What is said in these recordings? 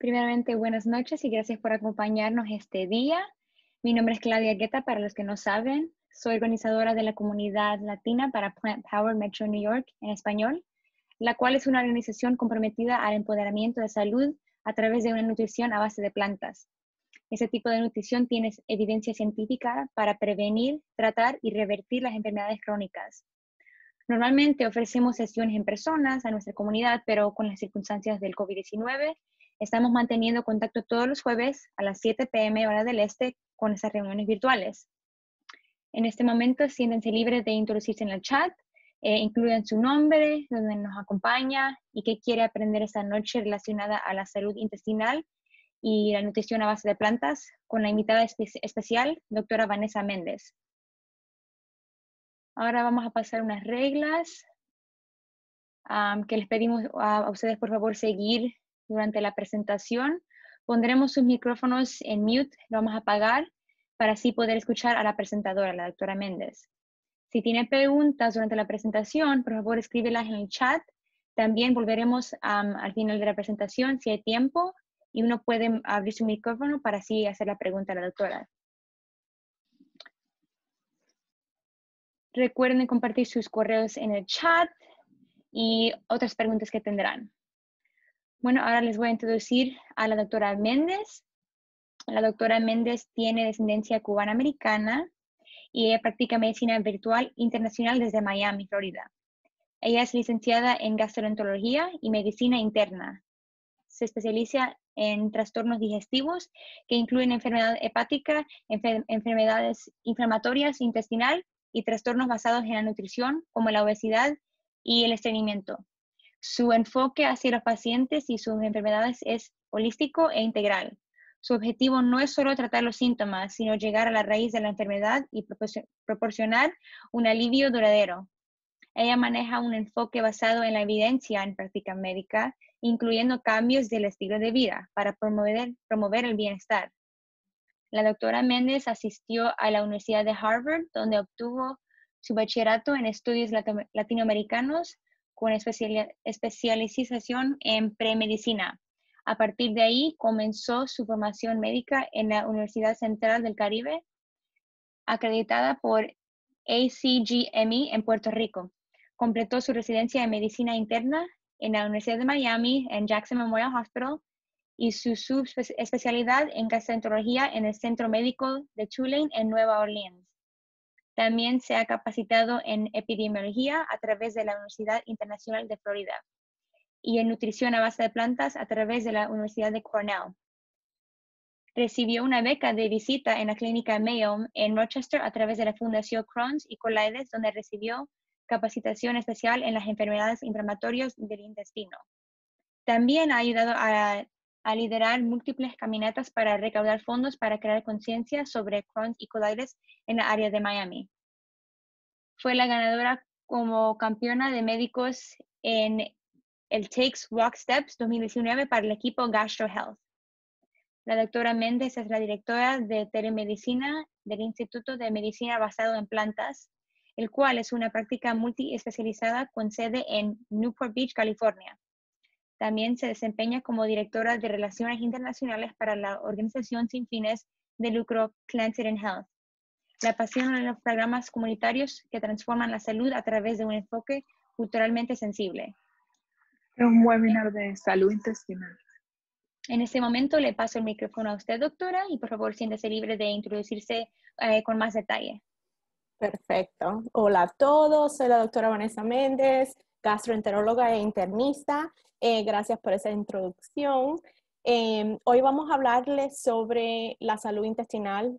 Primeramente, buenas noches y gracias por acompañarnos este día. Mi nombre es Claudia Guetta, para los que no saben. Soy organizadora de la comunidad latina para Plant Power Metro New York en español, la cual es una organización comprometida al empoderamiento de salud a través de una nutrición a base de plantas. Ese tipo de nutrición tiene evidencia científica para prevenir, tratar y revertir las enfermedades crónicas. Normalmente ofrecemos sesiones en personas a nuestra comunidad, pero con las circunstancias del COVID-19 Estamos manteniendo contacto todos los jueves a las 7 pm hora del este con estas reuniones virtuales. En este momento siéntense libres de introducirse en el chat, eh, incluyan su nombre, dónde nos acompaña y qué quiere aprender esta noche relacionada a la salud intestinal y la nutrición a base de plantas con la invitada especial, doctora Vanessa Méndez. Ahora vamos a pasar unas reglas que les pedimos a ustedes por favor seguir durante la presentación pondremos sus micrófonos en mute, lo vamos a apagar para así poder escuchar a la presentadora, la doctora Méndez. Si tiene preguntas durante la presentación, por favor escríbelas en el chat. También volveremos al final de la presentación si hay tiempo y uno puede abrir su micrófono para así hacer la pregunta a la doctora. Recuerden compartir sus correos en el chat y otras preguntas que tendrán. Bueno, ahora les voy a introducir a la doctora Méndez. La doctora Méndez tiene descendencia cubana-americana y practica medicina virtual internacional desde Miami, Florida. Ella es licenciada en gastroenterología y medicina interna. Se especializa en trastornos digestivos que incluyen enfermedad hepática, enfermedades inflamatorias intestinal y trastornos basados en la nutrición como la obesidad y el estreñimiento. Su enfoque hacia los pacientes y sus enfermedades es holístico e integral. Su objetivo no es solo tratar los síntomas, sino llegar a la raíz de la enfermedad y proporcionar un alivio duradero. Ella maneja un enfoque basado en la evidencia en práctica médica, incluyendo cambios del estilo de vida para promover, el bienestar. La doctora Méndez asistió a la Universidad de Harvard, donde obtuvo su bachillerato en estudios latinoamericanos con especialización en premedicina. A partir de ahí comenzó su formación médica en la Universidad Central del Caribe, acreditada por ACGME en Puerto Rico. Completó su residencia en medicina interna en la Universidad de Miami, en Jackson Memorial Hospital, y su subespecialidad en gastroenterología en el Centro Médico de Tulane en Nueva Orleans. También se ha capacitado en epidemiología a través de la Universidad Internacional de Florida y en nutrición a base de plantas a través de la Universidad de Cornell. Recibió una beca de visita en la clínica Mayo en Rochester a través de la Fundación Crohn's y Colitis, donde recibió capacitación especial en las enfermedades inflamatorias del intestino. También ha ayudado a a liderar múltiples caminatas para recaudar fondos para crear conciencia sobre crohn y colitis en la área de Miami. Fue la ganadora como campeona de médicos en el Takes Walk Steps 2019 para el equipo Gastro Health. La doctora Méndez es la directora de telemedicina del Instituto de Medicina Basado en Plantas, el cual es una práctica multiespecializada con sede en Newport Beach, California. También se desempeña como directora de Relaciones Internacionales para la organización sin fines de lucro Cleansed in Health. La pasión en los programas comunitarios que transforman la salud a través de un enfoque culturalmente sensible. Un webinar de salud intestinal. En este momento le paso el micrófono a usted, doctora, y por favor siéntese libre de introducirse eh, con más detalle. Perfecto. Hola a todos, soy la doctora Vanessa Méndez, gastroenteróloga e internista. Eh, gracias por esa introducción. Em, hoy vamos a hablarles sobre la salud intestinal,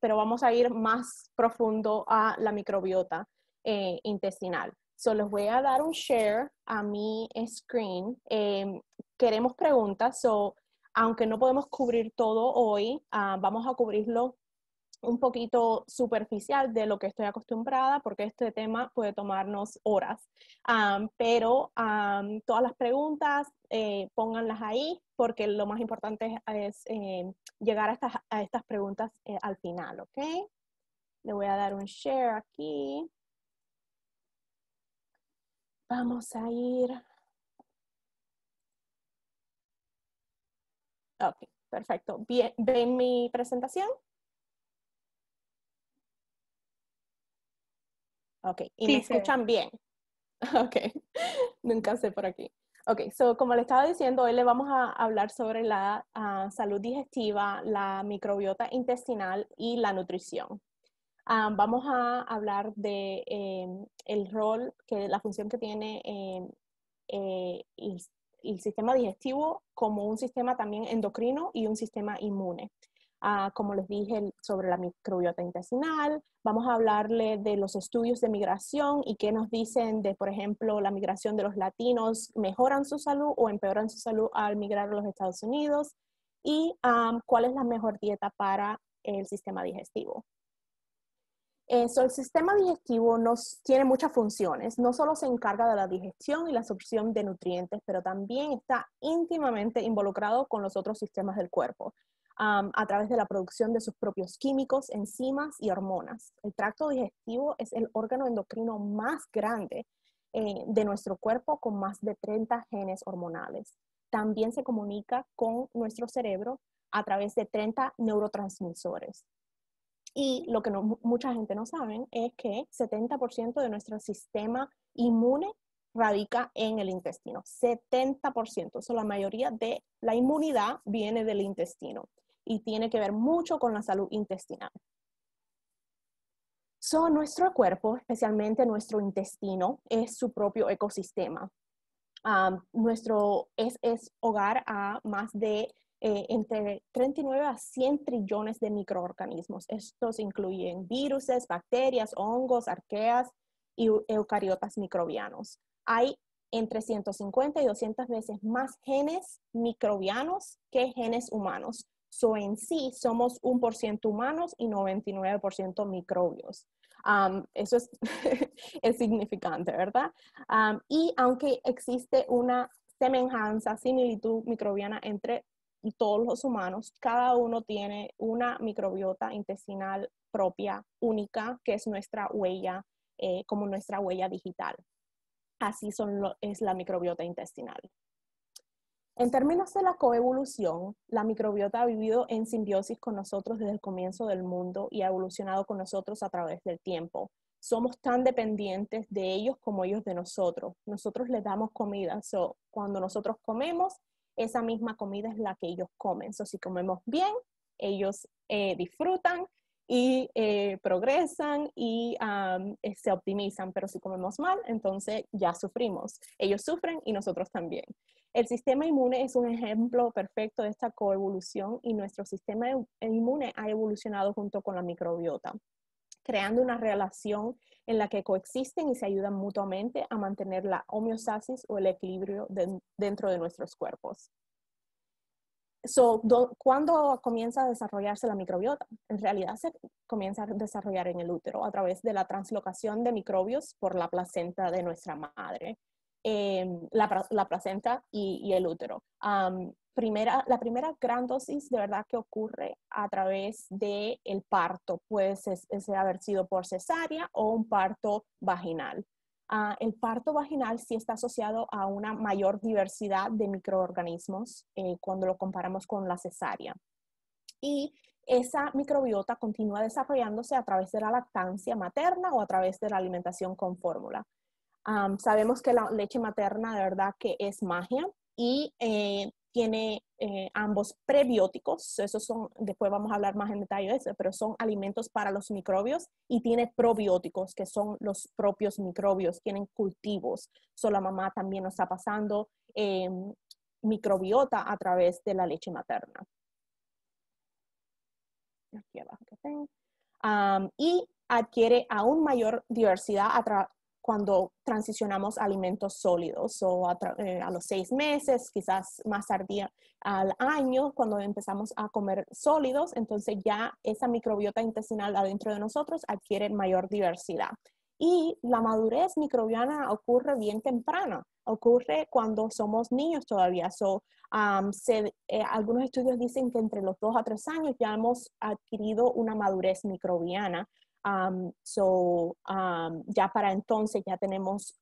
pero vamos a ir más profundo a la microbiota eh, intestinal. So, les voy a dar un share a mi screen. Em, queremos preguntas, aunque no podemos cubrir todo hoy, ah, vamos a cubrirlo un poquito superficial de lo que estoy acostumbrada, porque este tema puede tomarnos horas. pero todas las preguntas, eh, pónganlas ahí, porque lo más importante es, eh, llegar a estas, preguntas eh, al final, ¿ok? Le voy a dar un share aquí. Vamos a ir. Ok, perfecto. Bien, ¿Ven mi presentación? Ok, y me escuchan bien. Ok, nunca sé por aquí. Ok, so como le estaba diciendo, hoy le vamos a hablar sobre la ah, salud digestiva, la microbiota intestinal y la nutrición. Ah, vamos a hablar de em, el rol, que la función que tiene em, eh, el, sistema digestivo como un sistema también endocrino y un sistema inmune como les dije, sobre la microbiota intestinal. Vamos a hablarle de los estudios de migración y qué nos dicen de, por ejemplo, la migración de los latinos, mejoran su salud o empeoran su salud al migrar a los Estados Unidos y cuál es la mejor dieta para el sistema digestivo. el sistema digestivo nos, tiene muchas funciones, no solo se encarga de la digestión y la absorción de nutrientes, pero también está íntimamente involucrado con los otros sistemas del cuerpo a través de la producción de sus propios químicos, enzimas y hormonas. El tracto digestivo es el órgano endocrino más grande eh, de nuestro cuerpo con más de 30 genes hormonales. También se comunica con nuestro cerebro a través de 30 neurotransmisores. Y lo que mucha gente no sabe es que 70% de nuestro sistema inmune radica en el intestino. 70%. O sea, la mayoría de la inmunidad viene del intestino y tiene que ver mucho con la salud intestinal. Son nuestro cuerpo, especialmente nuestro intestino, es su propio ecosistema. Um, nuestro es, hogar a más de eh, entre 39 a 100 trillones de microorganismos. Estos incluyen virus, bacterias, hongos, arqueas y eucariotas microbianos. Hay entre 150 y 200 veces más genes microbianos que genes humanos, So, en sí, somos un por ciento humanos y 99% microbios. Um, eso es, es, significante, ¿verdad? Um, y aunque existe una semejanza, similitud microbiana entre todos los humanos, cada uno tiene una microbiota intestinal propia, única, que es nuestra huella, eh, como nuestra huella digital. Así es la microbiota intestinal. En términos de la coevolución, la microbiota ha vivido en simbiosis con nosotros desde el comienzo del mundo y ha evolucionado con nosotros a través del tiempo. Somos tan dependientes de ellos como ellos de nosotros. Nosotros les damos comida, cuando nosotros comemos, esa misma comida es la que ellos comen. si comemos bien, ellos eh, disfrutan y eh, progresan y eh, se optimizan, pero si comemos mal, entonces ya sufrimos. Ellos sufren y nosotros también. El sistema inmune es un ejemplo perfecto de esta coevolución y nuestro sistema e-, inmune ha evolucionado junto con la microbiota, creando una relación en la que coexisten y se ayudan mutuamente a mantener la homeostasis o el equilibrio dentro de nuestros cuerpos. ¿Cuándo comienza a desarrollarse la microbiota? En realidad se comienza a desarrollar en el útero a través de la translocación de microbios por la placenta de nuestra madre. Em, la, placenta y, el útero. la primera gran dosis de verdad que ocurre a través del el parto, puede ser, haber sido por cesárea o un parto vaginal. Ah, el parto vaginal sí está asociado a una mayor diversidad de microorganismos eh, cuando lo comparamos con la cesárea. Y esa microbiota continúa desarrollándose a través de la lactancia materna o a través de la alimentación con fórmula sabemos que la leche materna de verdad que es magia y eh, tiene eh, ambos prebióticos, esos son, después vamos a hablar más en detalle de eso, pero son alimentos para los microbios y tiene probióticos, que son los propios microbios, tienen cultivos. la mamá también nos está pasando em, microbiota a través de la leche materna. y adquiere aún mayor diversidad a, través cuando transicionamos alimentos sólidos o eh, a, los seis meses, quizás más tardía al año, cuando empezamos a comer sólidos, entonces ya esa microbiota intestinal adentro de nosotros adquiere mayor diversidad. Y la madurez microbiana ocurre bien temprana, ocurre cuando somos niños todavía. Um, eh, algunos estudios dicen que entre los dos a tres años ya hemos adquirido una madurez microbiana Um, ya para entonces ya tenemos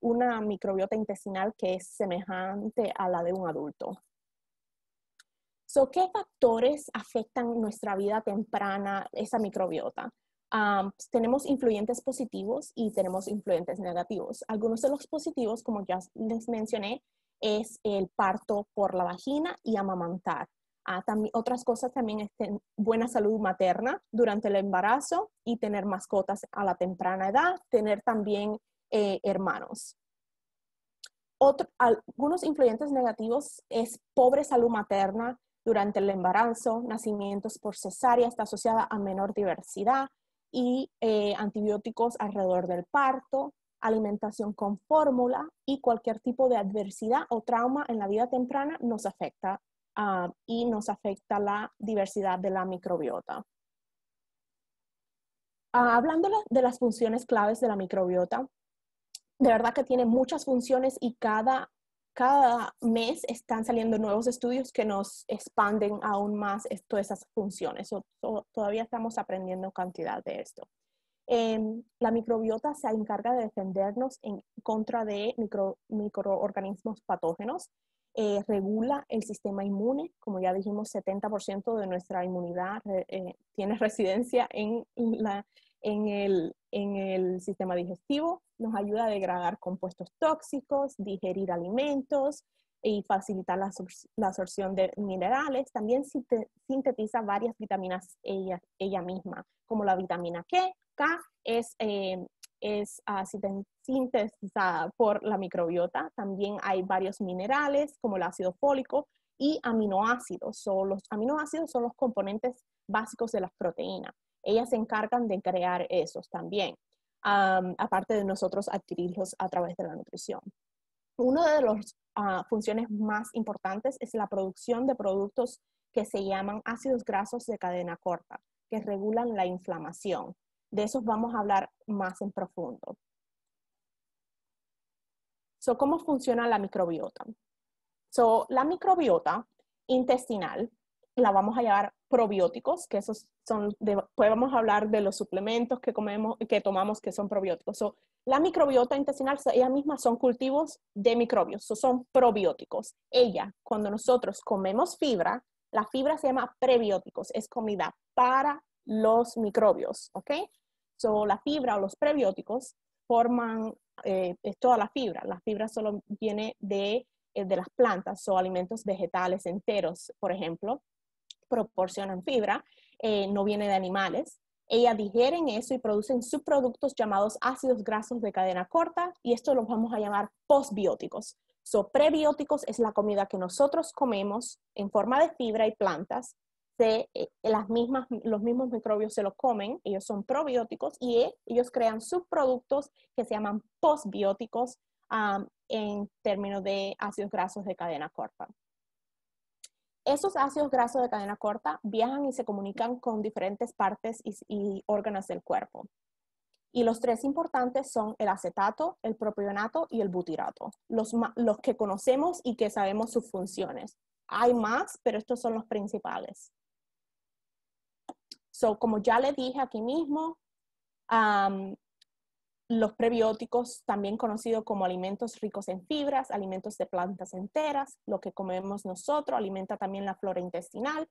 una microbiota intestinal que es semejante a la de un adulto. ¿Qué factores afectan nuestra vida temprana, esa microbiota? Pues, tenemos influyentes positivos y tenemos influyentes negativos. Algunos de los positivos, como ya les mencioné, es el parto por la vagina y amamantar otras cosas también es buena salud materna durante el embarazo y tener mascotas a la temprana edad, tener también eh, hermanos. algunos influyentes negativos es pobre salud materna durante el embarazo, nacimientos por cesárea, está asociada a menor diversidad y eh, antibióticos alrededor del parto, alimentación con fórmula y cualquier tipo de adversidad o trauma en la vida temprana nos afecta Ah, y nos afecta la diversidad de la microbiota. Ah, hablando de las funciones claves de la microbiota, de verdad que tiene muchas funciones y cada, mes están saliendo nuevos estudios que nos expanden aún más todas esas funciones. todavía estamos aprendiendo cantidad de esto. Em, la microbiota se encarga de defendernos en contra de microorganismos patógenos eh, regula el sistema inmune, como ya dijimos, 70% de nuestra inmunidad eh, tiene residencia en, la, en, el, sistema digestivo, nos ayuda a degradar compuestos tóxicos, digerir alimentos, y facilitar la, absorción de minerales. También sintetiza varias vitaminas ella, ella misma, como la vitamina K, K es eh, es ah, sintetizada por la microbiota. También hay varios minerales como el ácido fólico y aminoácidos. So, los aminoácidos son los componentes básicos de las proteínas. Ellas se encargan de crear esos también, aparte de nosotros adquirirlos a través de la nutrición. Una de las ah, funciones más importantes es la producción de productos que se llaman ácidos grasos de cadena corta, que regulan la inflamación. De esos vamos a hablar más en profundo. ¿Cómo funciona la microbiota? la microbiota intestinal la vamos a llamar probióticos, que esos son, de, podemos pues, hablar de los suplementos que comemos, que tomamos que son probióticos. la microbiota intestinal, ella misma son cultivos de microbios, son probióticos. Ella, cuando nosotros comemos fibra, la fibra se llama prebióticos, es comida para los microbios, ¿ok? So, la fibra o los prebióticos forman eh, toda la fibra. La fibra solo viene de, eh, de las plantas o alimentos vegetales enteros, por ejemplo, proporcionan fibra, eh, no viene de animales. Ellas digieren eso y producen subproductos llamados ácidos grasos de cadena corta y esto los vamos a llamar postbióticos. So, prebióticos es la comida que nosotros comemos en forma de fibra y plantas eh, las mismas, los mismos microbios se los comen, ellos son probióticos y eh, ellos crean subproductos que se llaman postbióticos en términos de ácidos grasos de cadena corta. Esos ácidos grasos de cadena corta viajan y se comunican con diferentes partes y, y órganos del cuerpo. Y los tres importantes son el acetato, el propionato y el butirato, los, los que conocemos y que sabemos sus funciones. Hay más, pero estos son los principales como ya le dije aquí mismo, los prebióticos, también conocidos como alimentos ricos en fibras, alimentos de plantas enteras, lo que comemos nosotros, alimenta también la flora intestinal,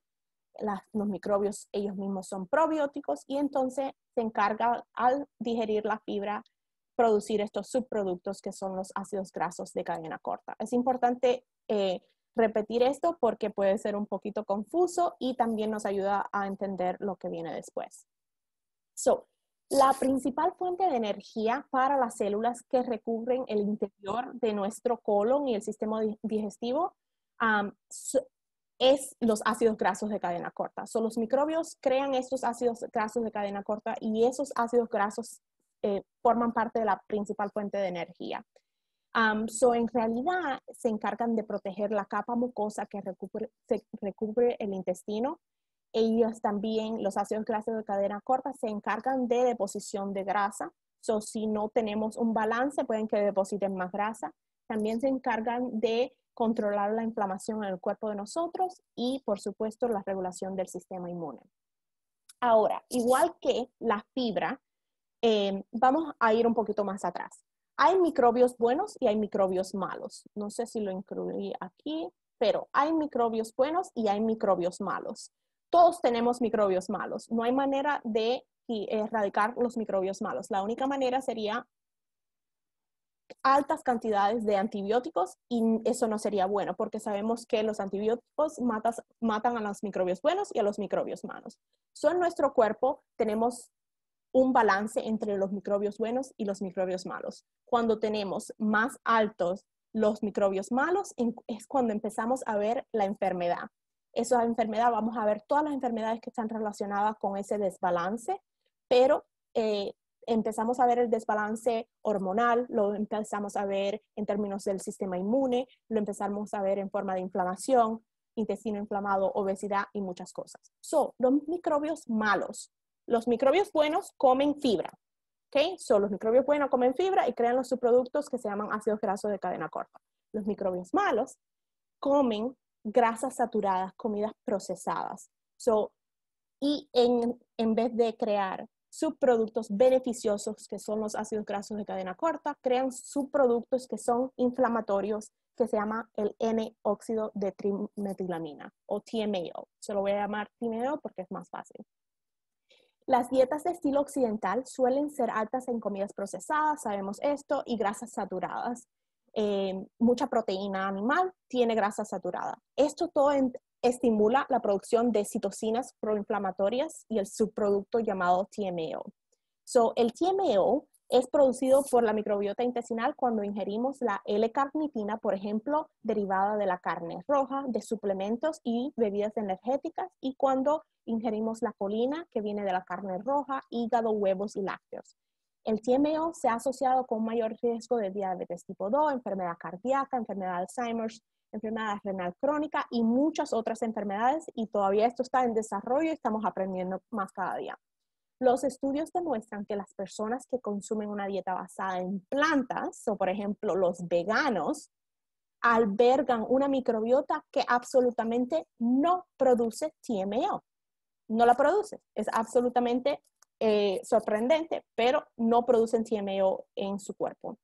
los microbios ellos mismos son probióticos y entonces se encarga al digerir la fibra producir estos subproductos que son los ácidos grasos de cadena corta. Es importante eh, repetir esto porque puede ser un poquito confuso y también nos ayuda a entender lo que viene después. So, la principal fuente de energía para las células que recubren el interior de nuestro colon y el sistema digestivo es los ácidos grasos de cadena corta. So, los microbios crean estos ácidos grasos de cadena corta y esos ácidos grasos eh, forman parte de la principal fuente de energía so en realidad se encargan de proteger la capa mucosa que recubre, el intestino. Ellos también, los ácidos grasos de cadena corta, se encargan de deposición de grasa. So, si no tenemos un balance, pueden que depositen más grasa. También se encargan de controlar la inflamación en el cuerpo de nosotros y, por supuesto, la regulación del sistema inmune. Ahora, igual que la fibra, em, vamos a ir un poquito más atrás hay microbios buenos y hay microbios malos. No sé si lo incluí aquí, pero hay microbios buenos y hay microbios malos. Todos tenemos microbios malos. No hay manera de erradicar los microbios malos. La única manera sería altas cantidades de antibióticos y eso no sería bueno porque sabemos que los antibióticos matan a los microbios buenos y a los microbios malos. Son nuestro cuerpo, tenemos un balance entre los microbios buenos y los microbios malos. Cuando tenemos más altos los microbios malos, es cuando empezamos a ver la enfermedad. Esa enfermedad, vamos a ver todas las enfermedades que están relacionadas con ese desbalance, pero eh, empezamos a ver el desbalance hormonal, lo empezamos a ver en términos del sistema inmune, lo empezamos a ver en forma de inflamación, intestino inflamado, obesidad y muchas cosas. Son los microbios malos los microbios buenos comen fibra, ¿ok? So, los microbios buenos comen fibra y crean los subproductos que se llaman ácidos grasos de cadena corta. Los microbios malos comen grasas saturadas, comidas procesadas. So, y en, en vez de crear subproductos beneficiosos, que son los ácidos grasos de cadena corta, crean subproductos que son inflamatorios, que se llama el N-óxido de trimetilamina o TMAO. Se lo voy a llamar TMAO porque es más fácil. Las dietas de estilo occidental suelen ser altas en comidas procesadas, sabemos esto, y grasas saturadas. Em, mucha proteína animal tiene grasa saturada. Esto todo estimula la producción de citocinas proinflamatorias y el subproducto llamado TMO. So, el TMO es producido por la microbiota intestinal cuando ingerimos la L-carnitina, por ejemplo, derivada de la carne roja, de suplementos y bebidas energéticas, y cuando ingerimos la colina, que viene de la carne roja, hígado, huevos y lácteos. El TMO se ha asociado con mayor riesgo de diabetes tipo 2, enfermedad cardíaca, enfermedad de Alzheimer, enfermedad renal crónica y muchas otras enfermedades, y todavía esto está en desarrollo y estamos aprendiendo más cada día. Los estudios demuestran que las personas que consumen una dieta basada en plantas, o por ejemplo los veganos, albergan una microbiota que absolutamente no produce TMO. No la produce. Es absolutamente eh, sorprendente, pero no producen TMO en su cuerpo.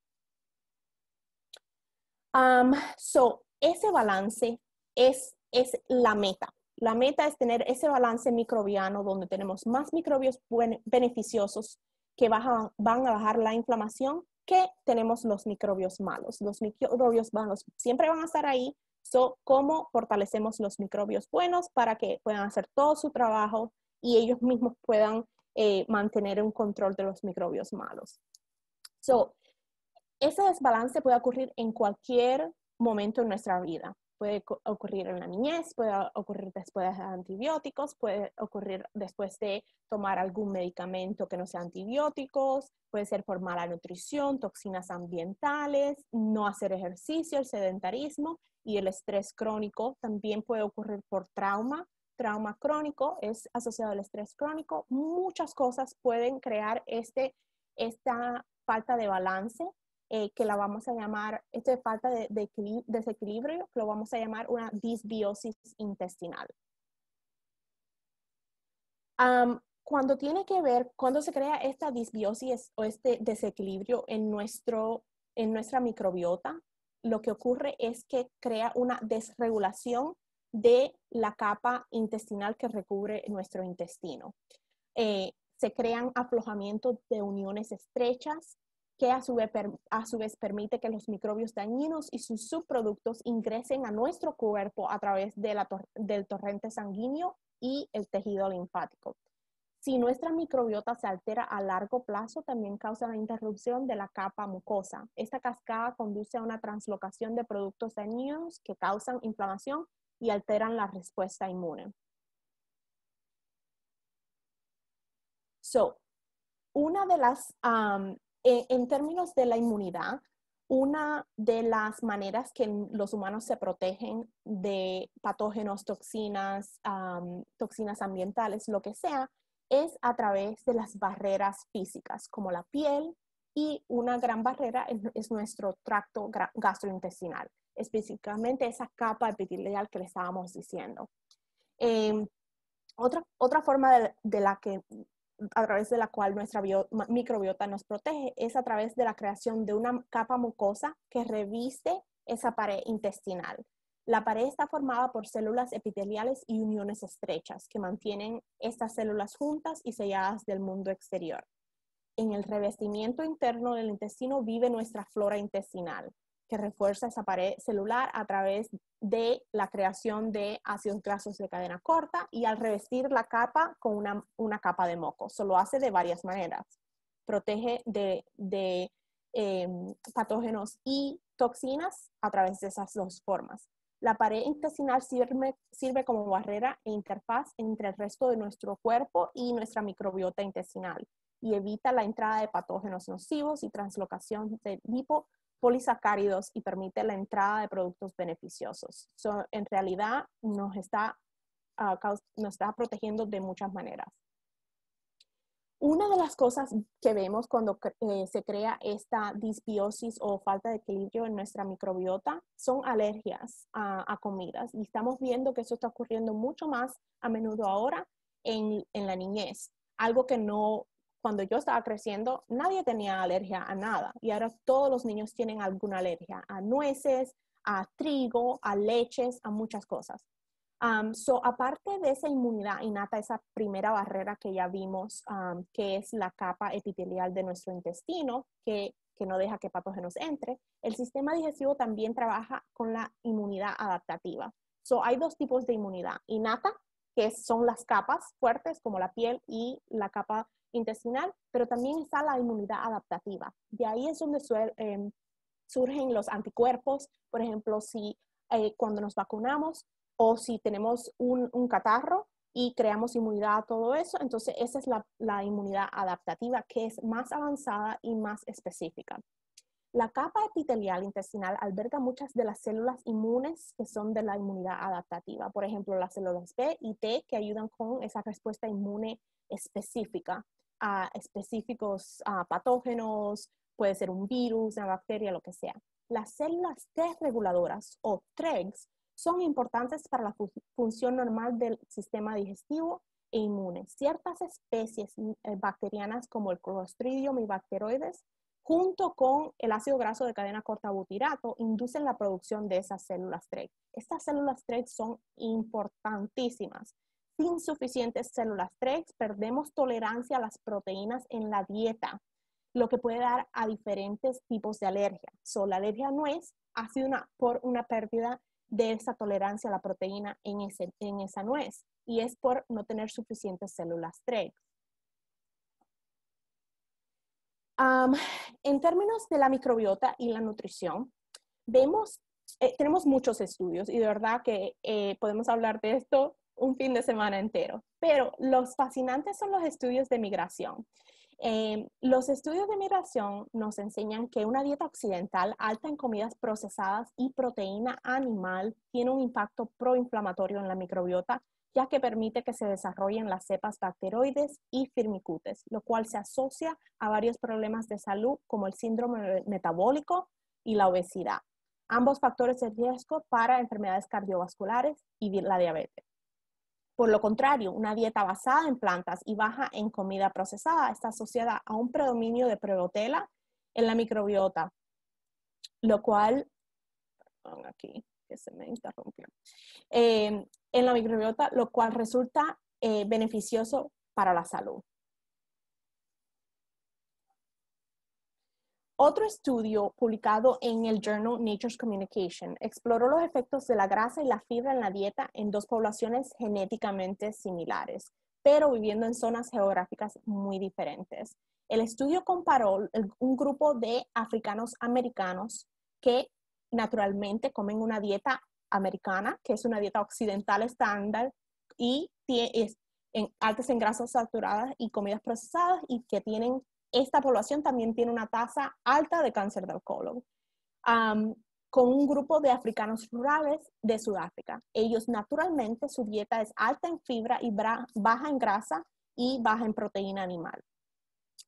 so, ese balance es, es la meta. La meta es tener ese balance microbiano donde tenemos más microbios beneficiosos que van a bajar la inflamación que tenemos los microbios malos. Los microbios malos siempre van a estar ahí. ¿Cómo fortalecemos los microbios buenos para que puedan hacer todo su trabajo y ellos mismos puedan eh, mantener un control de los microbios malos? ese desbalance puede ocurrir en cualquier momento en nuestra vida puede ocurrir en la niñez, puede ocurrir después de antibióticos, puede ocurrir después de tomar algún medicamento que no sea antibióticos, puede ser por mala nutrición, toxinas ambientales, no hacer ejercicio, el sedentarismo y el estrés crónico. También puede ocurrir por trauma. Trauma crónico es asociado al estrés crónico. Muchas cosas pueden crear este, esta falta de balance eh, que la vamos a llamar, este falta de, desequilibrio, lo vamos a llamar una disbiosis intestinal. cuando tiene que ver, cuando se crea esta disbiosis o este desequilibrio en, nuestro, en nuestra microbiota, lo que ocurre es que crea una desregulación de la capa intestinal que recubre nuestro intestino. Eh, se crean aflojamientos de uniones estrechas, que a su, vez, permite que los microbios dañinos y sus subproductos ingresen a nuestro cuerpo a través del torrente sanguíneo y el tejido linfático. Si nuestra microbiota se altera a largo plazo, también causa la interrupción de la capa mucosa. Esta cascada conduce a una translocación de productos dañinos que causan inflamación y alteran la respuesta inmune. So, una de las eh, en términos de la inmunidad, una de las maneras que los humanos se protegen de patógenos, toxinas, toxinas ambientales, lo que sea, es a través de las barreras físicas, como la piel y una gran barrera es, nuestro tracto gastrointestinal, específicamente esa capa epitelial que le estábamos diciendo. Em, otra, otra forma de, la que a través de la cual nuestra microbiota nos protege, es a través de la creación de una capa mucosa que reviste esa pared intestinal. La pared está formada por células epiteliales y uniones estrechas que mantienen estas células juntas y selladas del mundo exterior. En el revestimiento interno del intestino vive nuestra flora intestinal, que refuerza esa pared celular a través de la creación de ácidos grasos de cadena corta y al revestir la capa con una, capa de moco. Se lo hace de varias maneras. Protege de, em, patógenos y toxinas a través de esas dos formas. La pared intestinal sirve, sirve como barrera e interfaz entre el resto de nuestro cuerpo y nuestra microbiota intestinal y evita la entrada de patógenos nocivos y translocación de lipo polisacáridos y permite la entrada de productos beneficiosos. en realidad nos está, ah, nos está protegiendo de muchas maneras. Una de las cosas que vemos cuando eh, se crea esta disbiosis o falta de equilibrio en nuestra microbiota son alergias a, a comidas y estamos viendo que eso está ocurriendo mucho más a menudo ahora en, en la niñez, algo que no cuando yo estaba creciendo, nadie tenía alergia a nada y ahora todos los niños tienen alguna alergia a nueces, a trigo, a leches, a muchas cosas. Um, so, aparte de esa inmunidad innata, esa primera barrera que ya vimos, um, que es la capa epitelial de nuestro intestino, que, que no deja que patógenos entre, el sistema digestivo también trabaja con la inmunidad adaptativa. So, hay dos tipos de inmunidad, innata, que son las capas fuertes como la piel y la capa intestinal, pero también está la inmunidad adaptativa. De ahí es donde em, surgen los anticuerpos, por ejemplo, si eh, cuando nos vacunamos o si tenemos un, catarro y creamos inmunidad a todo eso, entonces esa es la inmunidad adaptativa que es más avanzada y más específica. La capa epitelial intestinal alberga muchas de las células inmunes que son de la inmunidad adaptativa, por ejemplo, las células B y T que ayudan con esa respuesta inmune específica a específicos a patógenos, puede ser un virus, una bacteria, lo que sea. Las células T reguladoras o TREGs son importantes para la función normal del sistema digestivo e inmune. Ciertas especies mm, eh, bacterianas como el Clostridium y bacteroides, junto con el ácido graso de cadena corta butirato, inducen la producción de esas células TREG. Estas células TREGs son importantísimas sin suficientes células 3, perdemos tolerancia a las proteínas en la dieta, lo que puede dar a diferentes tipos de alergia. So, la alergia a nuez ha sido una, por una pérdida de esa tolerancia a la proteína en, en esa nuez y es por no tener suficientes células TREX. en términos de la microbiota y la nutrición, vemos, eh, tenemos muchos estudios y de verdad que eh, podemos hablar de esto un fin de semana entero. Pero los fascinantes son los estudios de migración. Eh, los estudios de migración nos enseñan que una dieta occidental alta en comidas procesadas y proteína animal tiene un impacto proinflamatorio en la microbiota, ya que permite que se desarrollen las cepas bacteroides y firmicutes, lo cual se asocia a varios problemas de salud como el síndrome metabólico y la obesidad, ambos factores de riesgo para enfermedades cardiovasculares y la diabetes. Por lo contrario, una dieta basada en plantas y baja en comida procesada está asociada a un predominio de prebotela en la microbiota, lo cual, eh, en la microbiota, lo cual resulta eh, beneficioso para la salud. Otro estudio publicado en el journal Nature's Communication exploró los efectos de la grasa y la fibra en la dieta en dos poblaciones genéticamente similares, pero viviendo en zonas geográficas muy diferentes. El estudio comparó un grupo de africanos americanos que naturalmente comen una dieta americana, que es una dieta occidental estándar, y en, altas en grasas saturadas y comidas procesadas y que tienen esta población también tiene una tasa alta de cáncer de colon. con un grupo de africanos rurales de Sudáfrica. Ellos naturalmente su dieta es alta en fibra y baja en grasa y baja en proteína animal.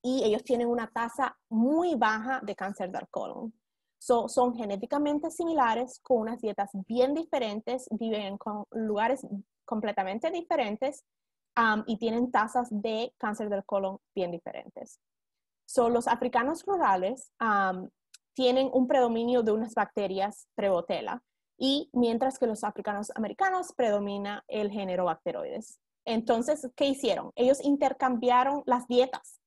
Y ellos tienen una tasa muy baja de cáncer de colon. son genéticamente similares, con unas dietas bien diferentes, viven en lugares completamente diferentes y tienen tasas de cáncer del colon bien diferentes los africanos rurales tienen un predominio de unas bacterias prebotela y mientras que los africanos americanos predomina el género bacteroides. Entonces, ¿qué hicieron? Ellos intercambiaron las dietas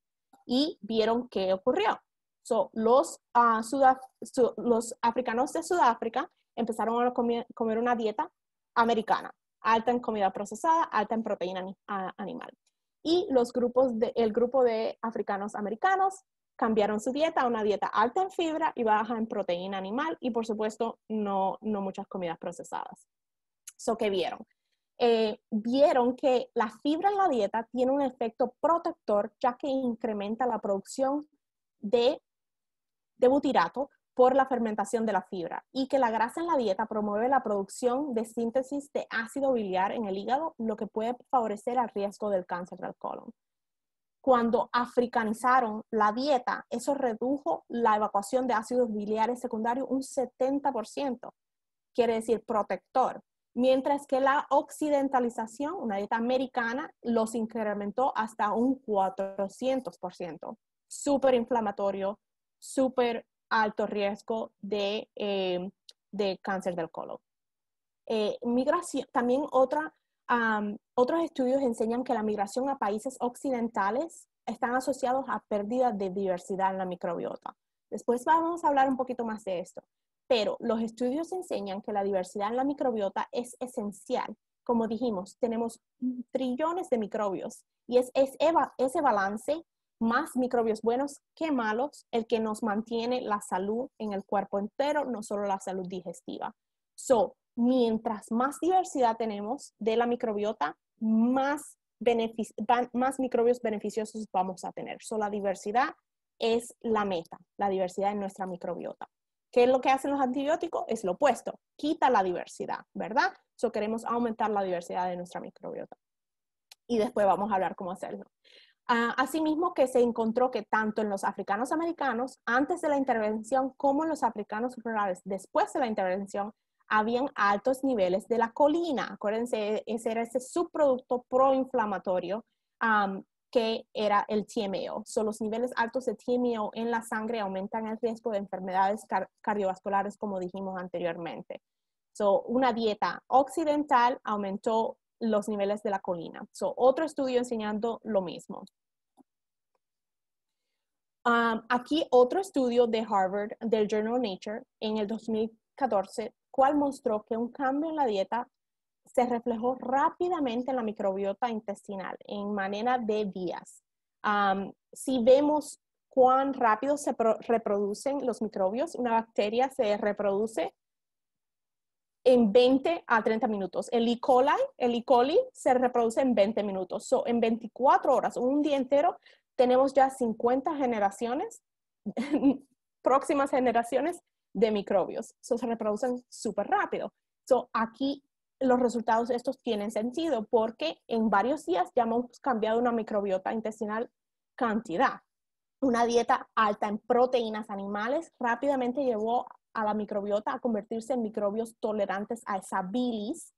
y vieron qué ocurrió. los, ah, los africanos de Sudáfrica empezaron a comer, una dieta americana, alta en comida procesada, alta en proteína animal y los grupos de, el grupo de africanos americanos cambiaron su dieta a una dieta alta en fibra y baja en proteína animal y por supuesto no, muchas comidas procesadas. ¿Qué vieron? Eh, vieron que la fibra en la dieta tiene un efecto protector ya que incrementa la producción de, de butirato, por la fermentación de la fibra y que la grasa en la dieta promueve la producción de síntesis de ácido biliar en el hígado, lo que puede favorecer el riesgo del cáncer del colon. Cuando africanizaron la dieta, eso redujo la evacuación de ácidos biliares secundarios un 70%, quiere decir protector, mientras que la occidentalización, una dieta americana, los incrementó hasta un 400%. Súper inflamatorio, súper alto riesgo de, eh, de cáncer del colon. Eh, migración, también otra, otros estudios enseñan que la migración a países occidentales están asociados a pérdida de diversidad en la microbiota. Después vamos a hablar un poquito más de esto, pero los estudios enseñan que la diversidad en la microbiota es esencial. Como dijimos, tenemos trillones de microbios y es ese balance más microbios buenos que malos, el que nos mantiene la salud en el cuerpo entero, no solo la salud digestiva. So, mientras más diversidad tenemos de la microbiota, más, más microbios beneficiosos vamos a tener. So, la diversidad es la meta, la diversidad de nuestra microbiota. ¿Qué es lo que hacen los antibióticos? Es lo opuesto, quita la diversidad, ¿verdad? So, queremos aumentar la diversidad de nuestra microbiota. Y después vamos a hablar cómo hacerlo. Ah, asimismo, que se encontró que tanto en los africanos americanos antes de la intervención como en los africanos rurales después de la intervención, habían altos niveles de la colina. Acuérdense, e, ese era ese subproducto proinflamatorio que era el TMO. los niveles altos de TMO en la sangre aumentan el riesgo de enfermedades cardiovasculares, como dijimos anteriormente. una dieta occidental aumentó los niveles de la colina. otro estudio enseñando lo mismo. Ah, aquí otro estudio de Harvard del Journal Nature en el 2014, cual mostró que un cambio en la dieta se reflejó rápidamente en la microbiota intestinal en manera de días. si vemos cuán rápido se reproducen los microbios, una bacteria se reproduce en 20 a 30 minutos. El E. coli, el e. coli se reproduce en 20 minutos. So, en 24 horas, un día entero, tenemos ya 50 generaciones, próximas generaciones de microbios. se reproducen súper rápido. aquí los resultados estos tienen sentido porque en varios días ya hemos cambiado una microbiota intestinal cantidad. Una dieta alta en proteínas animales rápidamente llevó a la microbiota a convertirse en microbios tolerantes a esa bilis,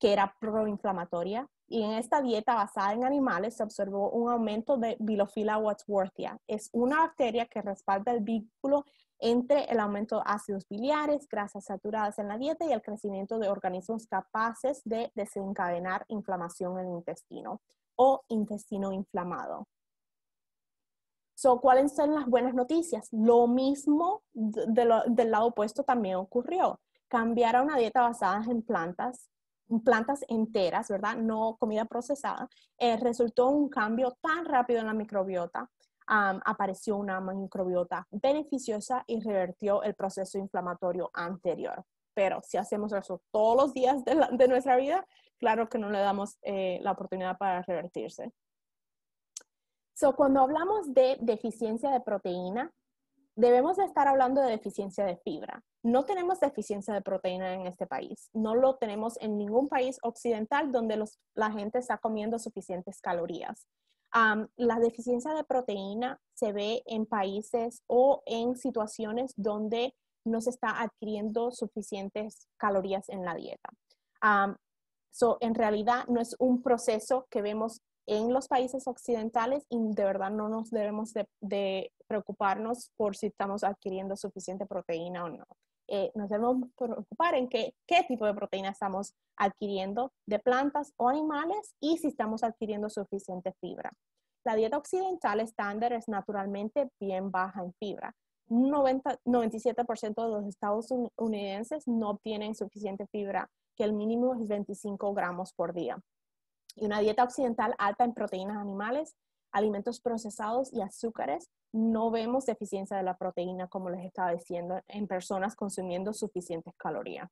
que era proinflamatoria, y en esta dieta basada en animales se observó un aumento de Bilophila Wadsworthia. Es una bacteria que respalda el vínculo entre el aumento de ácidos biliares, grasas saturadas en la dieta y el crecimiento de organismos capaces de desencadenar inflamación en el intestino o intestino inflamado. So, ¿Cuáles son las buenas noticias? Lo mismo del lado opuesto también ocurrió. Cambiar a una dieta basada en plantas plantas enteras, ¿verdad? No comida procesada, eh, resultó un cambio tan rápido en la microbiota. apareció una microbiota beneficiosa y revertió el proceso inflamatorio anterior. Pero si hacemos eso todos los días de, nuestra vida, claro que no le damos eh, la oportunidad para revertirse. cuando hablamos de deficiencia de proteína, debemos estar hablando de deficiencia de fibra. No tenemos deficiencia de proteína en este país. No lo tenemos en ningún país occidental donde la gente está comiendo suficientes calorías. la deficiencia de proteína se ve en países o en situaciones donde no se está adquiriendo suficientes calorías en la dieta. en realidad no es un proceso que vemos en los países occidentales y de verdad no nos debemos de preocuparnos por si estamos adquiriendo suficiente proteína o no. Eh, nos debemos preocupar en qué tipo de proteína estamos adquiriendo de plantas o animales y si estamos adquiriendo suficiente fibra. La dieta occidental estándar es naturalmente bien baja en fibra. 90, 97% de los estados estadounidenses no obtienen suficiente fibra, que el mínimo es 25 gramos por día. Y una dieta occidental alta en proteínas animales alimentos procesados y azúcares, no vemos deficiencia de la proteína, como les estaba diciendo, en personas consumiendo suficientes calorías.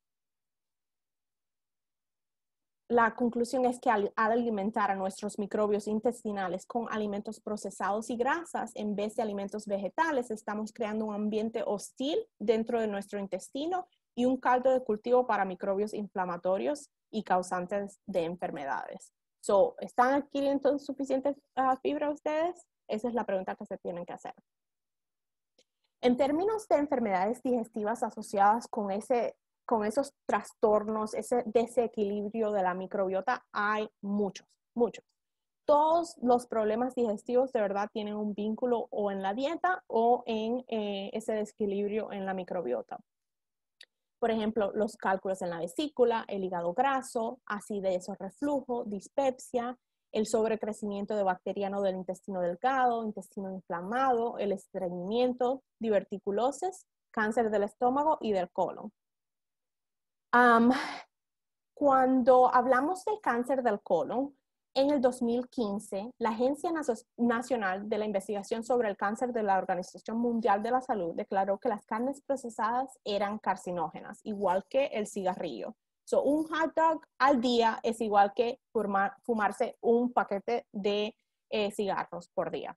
La conclusión es que al, alimentar a nuestros microbios intestinales con alimentos procesados y grasas en vez de alimentos vegetales, estamos creando un ambiente hostil dentro de nuestro intestino y un caldo de cultivo para microbios inflamatorios y causantes de enfermedades. So, ¿Están adquiriendo suficiente suficientes ah, fibra ustedes? Esa es la pregunta que se tienen que hacer. En términos de enfermedades digestivas asociadas con, ese, con esos trastornos, ese desequilibrio de la microbiota, hay muchos, muchos. Todos los problemas digestivos de verdad tienen un vínculo o en la dieta o en eh, ese desequilibrio en la microbiota. Por ejemplo, los cálculos en la vesícula, el hígado graso, acidez o reflujo, dispepsia, el sobrecrecimiento de bacteriano del intestino delgado, intestino inflamado, el estreñimiento, diverticulosis, cáncer del estómago y del colon. cuando hablamos de cáncer del colon, en el 2015, la Agencia Nacional de la Investigación sobre el Cáncer de la Organización Mundial de la Salud declaró que las carnes procesadas eran carcinógenas, igual que el cigarrillo. un hot dog al día es igual que fumarse un paquete de eh, cigarros por día.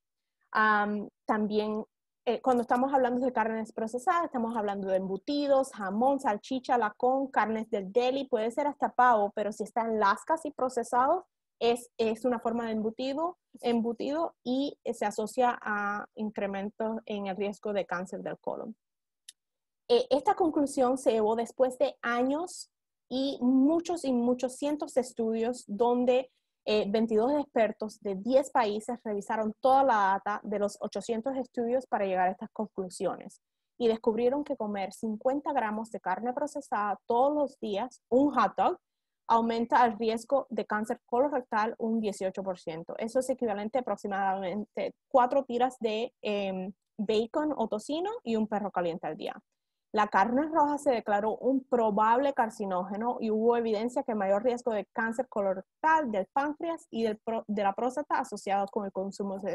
también eh, cuando estamos hablando de carnes procesadas, estamos hablando de embutidos, jamón, salchicha, lacón, carnes del deli, puede ser hasta pavo, pero si están lascas y procesados, es, una forma de embutido, embutido y se asocia a incrementos en el riesgo de cáncer del colon. Eh, esta conclusión se llevó después de años y muchos y muchos cientos de estudios donde 22 eh, expertos de 10 países revisaron toda la data de los 800 estudios para llegar a estas conclusiones y descubrieron que comer 50 gramos de carne procesada todos los días, un hot dog, aumenta el riesgo de cáncer colorectal un 18%. Eso es equivalente a aproximadamente cuatro tiras de em, bacon o tocino y un perro caliente al día. La carne roja se declaró un probable carcinógeno y hubo evidencia que mayor riesgo de cáncer colorectal, del páncreas y de la próstata asociado con el consumo de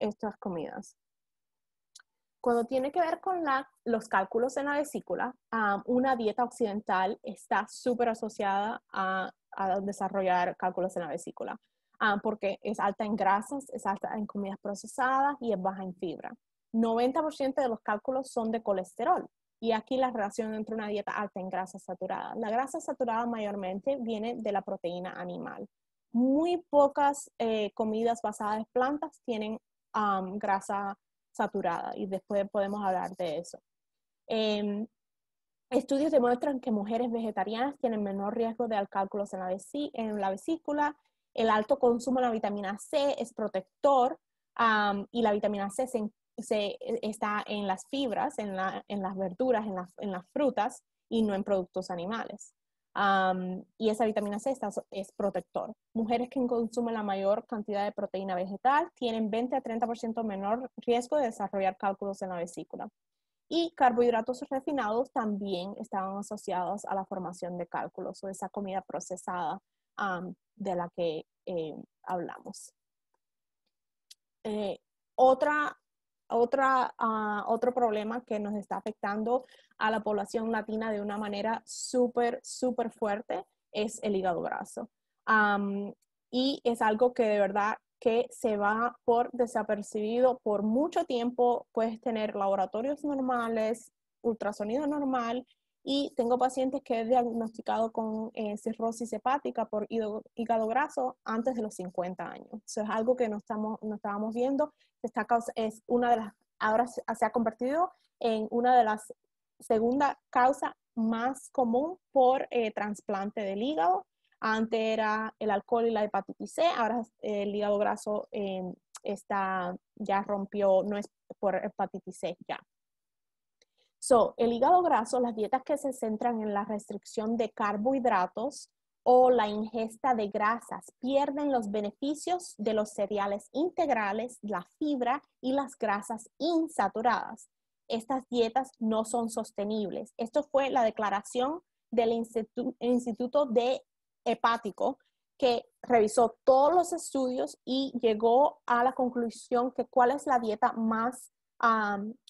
estas comidas. Cuando tiene que ver con la, los cálculos en la vesícula, ah, una dieta occidental está súper asociada a, desarrollar cálculos en la vesícula, ah, porque es alta en grasas, es alta en comidas procesadas y es baja en fibra. 90% de los cálculos son de colesterol. Y aquí la relación entre una dieta alta en grasa saturada. La grasa saturada mayormente viene de la proteína animal. Muy pocas eh, comidas basadas en plantas tienen ah, grasa grasa saturada y después podemos hablar de eso. Em, estudios demuestran que mujeres vegetarianas tienen menor riesgo de cálculos en la, vesícula, el alto consumo de la vitamina C es protector y la vitamina C está en las fibras, en, las verduras, en las frutas y no en productos animales y esa vitamina C está, es protector. Mujeres que consumen la mayor cantidad de proteína vegetal tienen 20 a 30% menor riesgo de desarrollar cálculos en la vesícula. Y carbohidratos refinados también estaban asociados a la formación de cálculos o esa comida procesada de la que eh, hablamos. Eh, otra otra, ah, otro problema que nos está afectando a la población latina de una manera súper, súper fuerte es el hígado graso. y es algo que de verdad que se va por desapercibido por mucho tiempo. Puedes tener laboratorios normales, ultrasonido normal y tengo pacientes que he diagnosticado con eh, cirrosis hepática por hígado graso antes de los 50 años. Eso es algo que no, estamos, no estábamos viendo. Esta causa es una de las, ahora se ha convertido en una de las segunda causa más común por eh, trasplante del hígado. Antes era el alcohol y la hepatitis C, ahora el hígado graso eh, está, ya rompió, no es por hepatitis C ya el hígado graso, las dietas que se centran en la restricción de carbohidratos o la ingesta de grasas pierden los beneficios de los cereales integrales, la fibra y las grasas insaturadas. Estas dietas no son sostenibles. Esto fue la declaración del Instituto, de Hepático que revisó todos los estudios y llegó a la conclusión que cuál es la dieta más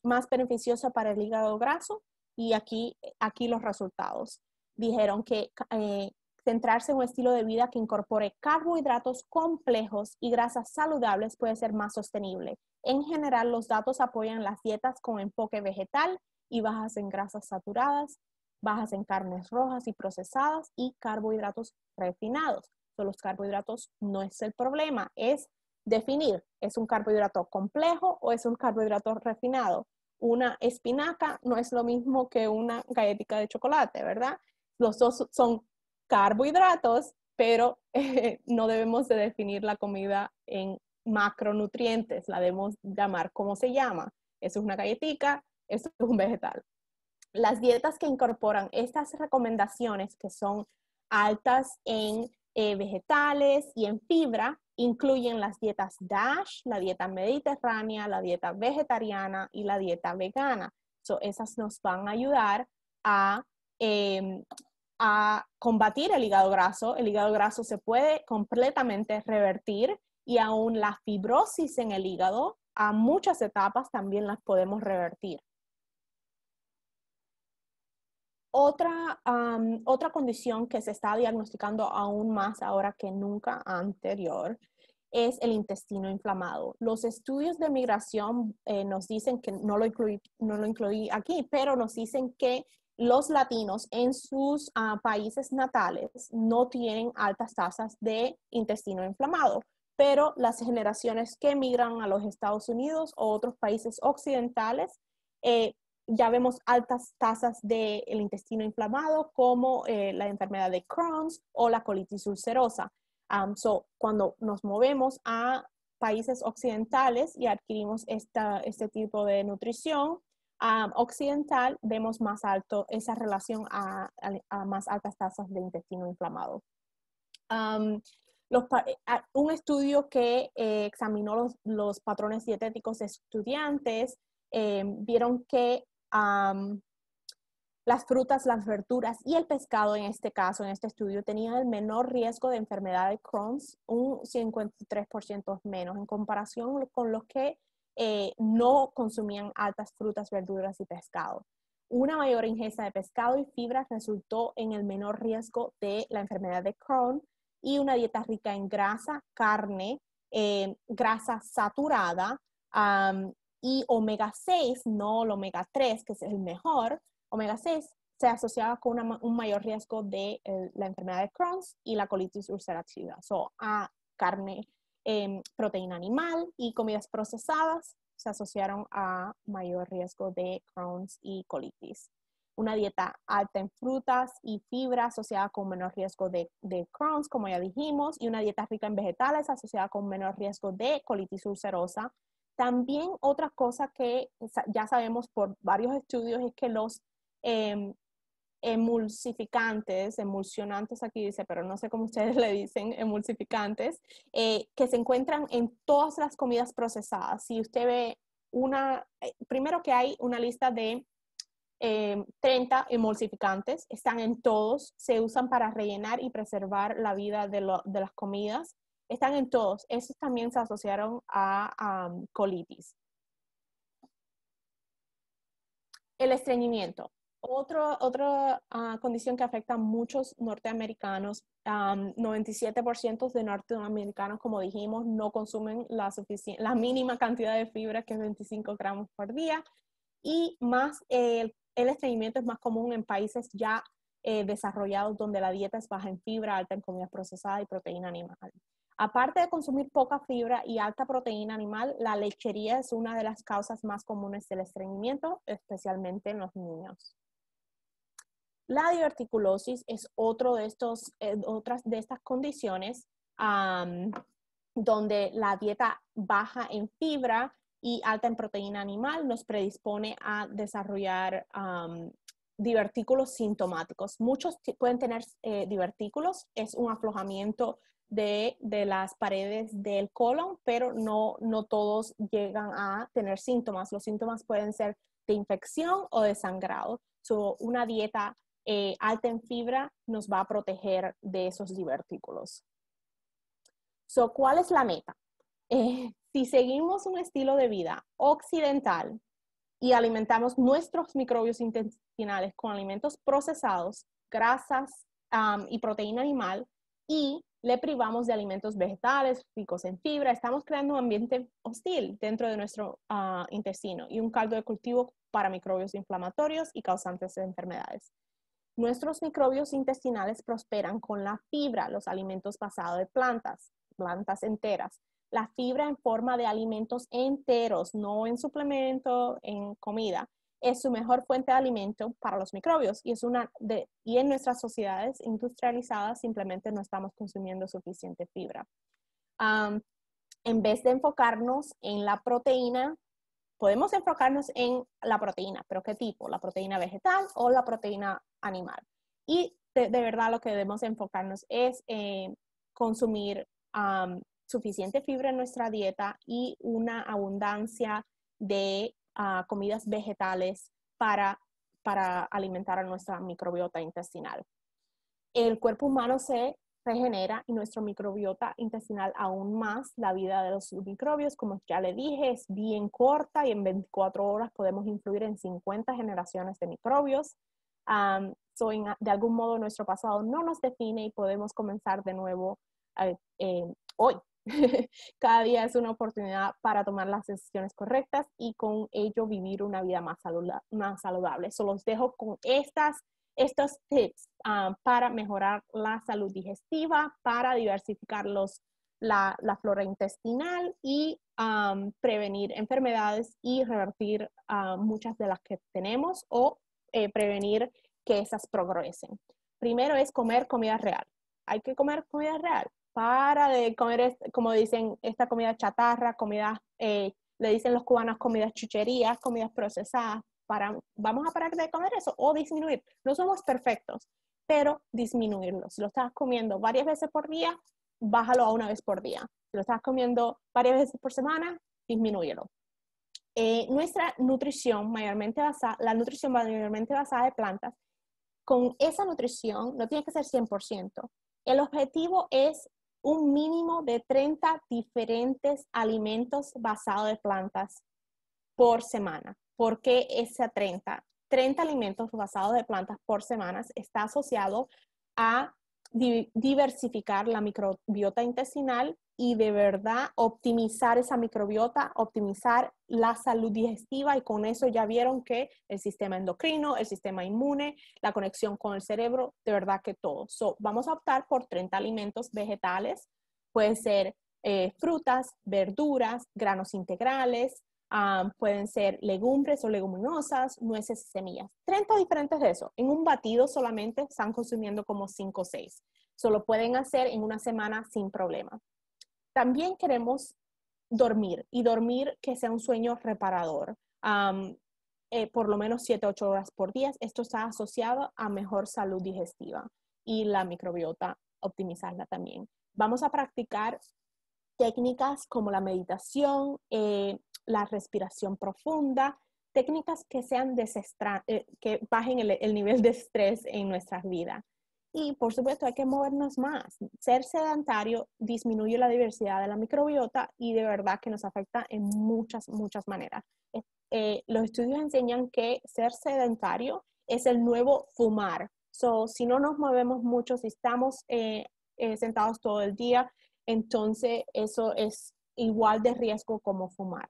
más beneficiosa para el hígado graso y aquí, aquí los resultados. Dijeron que eh, centrarse en un estilo de vida que incorpore carbohidratos complejos y grasas saludables puede ser más sostenible. En general, los datos apoyan las dietas con enfoque vegetal y bajas en grasas saturadas, bajas en carnes rojas y procesadas y carbohidratos refinados. los carbohidratos no es el problema, es definir, ¿es un carbohidrato complejo o es un carbohidrato refinado? Una espinaca no es lo mismo que una galletita de chocolate, ¿verdad? Los dos son carbohidratos, pero no debemos de definir la comida en macronutrientes, la debemos llamar como se llama. Eso es una galletita, eso es un vegetal. Las dietas que incorporan estas recomendaciones que son altas en eh, vegetales y en fibra Incluyen las dietas DASH, la dieta mediterránea, la dieta vegetariana y la dieta vegana. esas nos van a ayudar a, em, a combatir el hígado graso. El hígado graso se puede completamente revertir y aún la fibrosis en el hígado a muchas etapas también las podemos revertir. Otra, otra condición que se está diagnosticando aún más ahora que nunca anterior es el intestino inflamado. Los estudios de migración eh, nos dicen que no lo, incluí, no lo incluí aquí, pero nos dicen que los latinos en sus ah, países natales no tienen altas tasas de intestino inflamado, pero las generaciones que emigran a los Estados Unidos o otros países occidentales eh, ya vemos altas tasas del intestino inflamado como eh, la enfermedad de Crohn's o la colitis ulcerosa. Um, cuando nos movemos a países occidentales y adquirimos esta, este tipo de nutrición um, occidental, vemos más alto esa relación a, más altas tasas de intestino inflamado. Um, eh, ah, un estudio que eh, examinó los, patrones dietéticos de estudiantes vieron que las frutas, las verduras y el pescado, en este caso, en este estudio, tenían el menor riesgo de enfermedad de Crohn's, un 53% menos, en comparación con los que eh, no consumían altas frutas, verduras y pescado. Una mayor ingesta de pescado y fibras resultó en el menor riesgo de la enfermedad de Crohn y una dieta rica en grasa, carne, eh, grasa saturada, y omega 6, no el omega 3, que es el mejor, omega 6 se asociaba con un mayor riesgo de eh, la enfermedad de Crohn's y la colitis ulcerativa. O a carne, em, proteína animal y comidas procesadas se asociaron a mayor riesgo de Crohn's y colitis. Una dieta alta en frutas y fibra asociada con menor riesgo de, de Crohn's, como ya dijimos, y una dieta rica en vegetales asociada con menor riesgo de colitis ulcerosa también otra cosa que ya sabemos por varios estudios es que los em, emulsificantes, emulsionantes aquí dice, pero no sé cómo ustedes le dicen, emulsificantes, eh, que se encuentran en todas las comidas procesadas. Si usted ve una, eh, primero que hay una lista de 30 em, emulsificantes, están en todos, se usan para rellenar y preservar la vida de, de las comidas están en todos. Esos también se asociaron a um, colitis. El estreñimiento. otra ah, condición que afecta a muchos norteamericanos, 97% um, de norteamericanos, como dijimos, no consumen la, la mínima cantidad de fibra, que es 25 gramos por día, y más el, estreñimiento es más común en países ya eh, desarrollados donde la dieta es baja en fibra, alta en comida procesada y proteína animal. Aparte de consumir poca fibra y alta proteína animal, la lechería es una de las causas más comunes del estreñimiento, especialmente en los niños. La diverticulosis es otro de estos, eh, otras de estas condiciones donde la dieta baja en fibra y alta en proteína animal nos predispone a desarrollar divertículos sintomáticos. Muchos pueden tener eh, divertículos, es un aflojamiento de, las paredes del colon, pero no, no todos llegan a tener síntomas. Los síntomas pueden ser de infección o de sangrado. una dieta eh, alta en fibra nos va a proteger de esos divertículos. ¿Cuál es la meta? Eh, si seguimos un estilo de vida occidental y alimentamos nuestros microbios intestinales con alimentos procesados, grasas y proteína animal, y le privamos de alimentos vegetales ricos en fibra, estamos creando un ambiente hostil dentro de nuestro ah, intestino y un caldo de cultivo para microbios inflamatorios y causantes de enfermedades. Nuestros microbios intestinales prosperan con la fibra, los alimentos basados de plantas, plantas enteras. La fibra en forma de alimentos enteros, no en suplemento, en comida es su mejor fuente de alimento para los microbios y, es una y en nuestras sociedades industrializadas simplemente no estamos consumiendo suficiente fibra. en vez de enfocarnos en la proteína, podemos enfocarnos en la proteína, pero ¿qué tipo? ¿La proteína vegetal o la proteína animal? Y de, verdad lo que debemos enfocarnos es consumir suficiente fibra en nuestra dieta y una abundancia de comidas vegetales para, para alimentar a nuestra microbiota intestinal. El cuerpo humano se regenera y nuestra microbiota intestinal aún más. La vida de los microbios, como ya le dije, es bien corta y en 24 horas podemos influir en 50 generaciones de microbios. de algún modo nuestro pasado no nos define y podemos comenzar de nuevo eh, eh, hoy Cada día es una oportunidad para tomar las decisiones correctas y con ello vivir una vida más, más saludable. Solo los dejo con estas, estos tips ah, para mejorar la salud digestiva, para diversificar los, la, flora intestinal y prevenir enfermedades y revertir ah, muchas de las que tenemos o eh, prevenir que esas progresen. Primero es comer comida real. Hay que comer comida real para de comer, como dicen, esta comida chatarra, comida, eh, le dicen los cubanos comidas chucherías, comidas procesadas, para, vamos a parar de comer eso o disminuir. No somos perfectos, pero disminuirlo. Si lo estás comiendo varias veces por día, bájalo a una vez por día. Si lo estás comiendo varias veces por semana, disminúyelo. Eh, nuestra nutrición mayormente basada, la nutrición mayormente basada de plantas, con esa nutrición no tiene que ser 100%. El objetivo es un mínimo de 30 diferentes alimentos basados de plantas por semana. ¿Por qué esa 30? 30 alimentos basados de plantas por semana está asociado a diversificar la microbiota intestinal y de verdad optimizar esa microbiota, optimizar la salud digestiva y con eso ya vieron que el sistema endocrino, el sistema inmune, la conexión con el cerebro, de verdad que todo. vamos a optar por 30 alimentos vegetales, pueden ser eh, frutas, verduras, granos integrales, ah, pueden ser legumbres o leguminosas, nueces y semillas. 30 diferentes de eso. En un batido solamente están consumiendo como 5 o 6. Solo pueden hacer en una semana sin problema. También queremos dormir y dormir que sea un sueño reparador. Eh, por lo menos 7-8 horas por día. Esto está asociado a mejor salud digestiva y la microbiota, optimizarla también. Vamos a practicar técnicas como la meditación, eh, la respiración profunda, técnicas que sean eh, que bajen el, nivel de estrés en nuestras vidas. Y por supuesto hay que movernos más. Ser sedentario disminuye la diversidad de la microbiota y de verdad que nos afecta en muchas, muchas maneras. Eh, los estudios enseñan que ser sedentario es el nuevo fumar. si no nos movemos mucho, si estamos eh, eh, sentados todo el día, entonces eso es igual de riesgo como fumar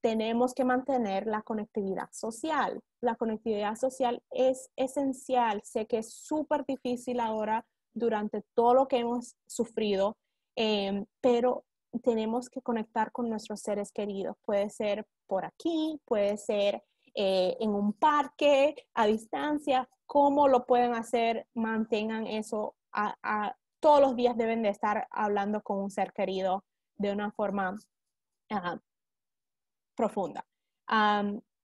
tenemos que mantener la conectividad social. La conectividad social es esencial. Sé que es súper difícil ahora durante todo lo que hemos sufrido, em, pero tenemos que conectar con nuestros seres queridos. Puede ser por aquí, puede ser eh, en un parque, a distancia. ¿Cómo lo pueden hacer? Mantengan eso. A, todos los días deben de estar hablando con un ser querido de una forma profunda.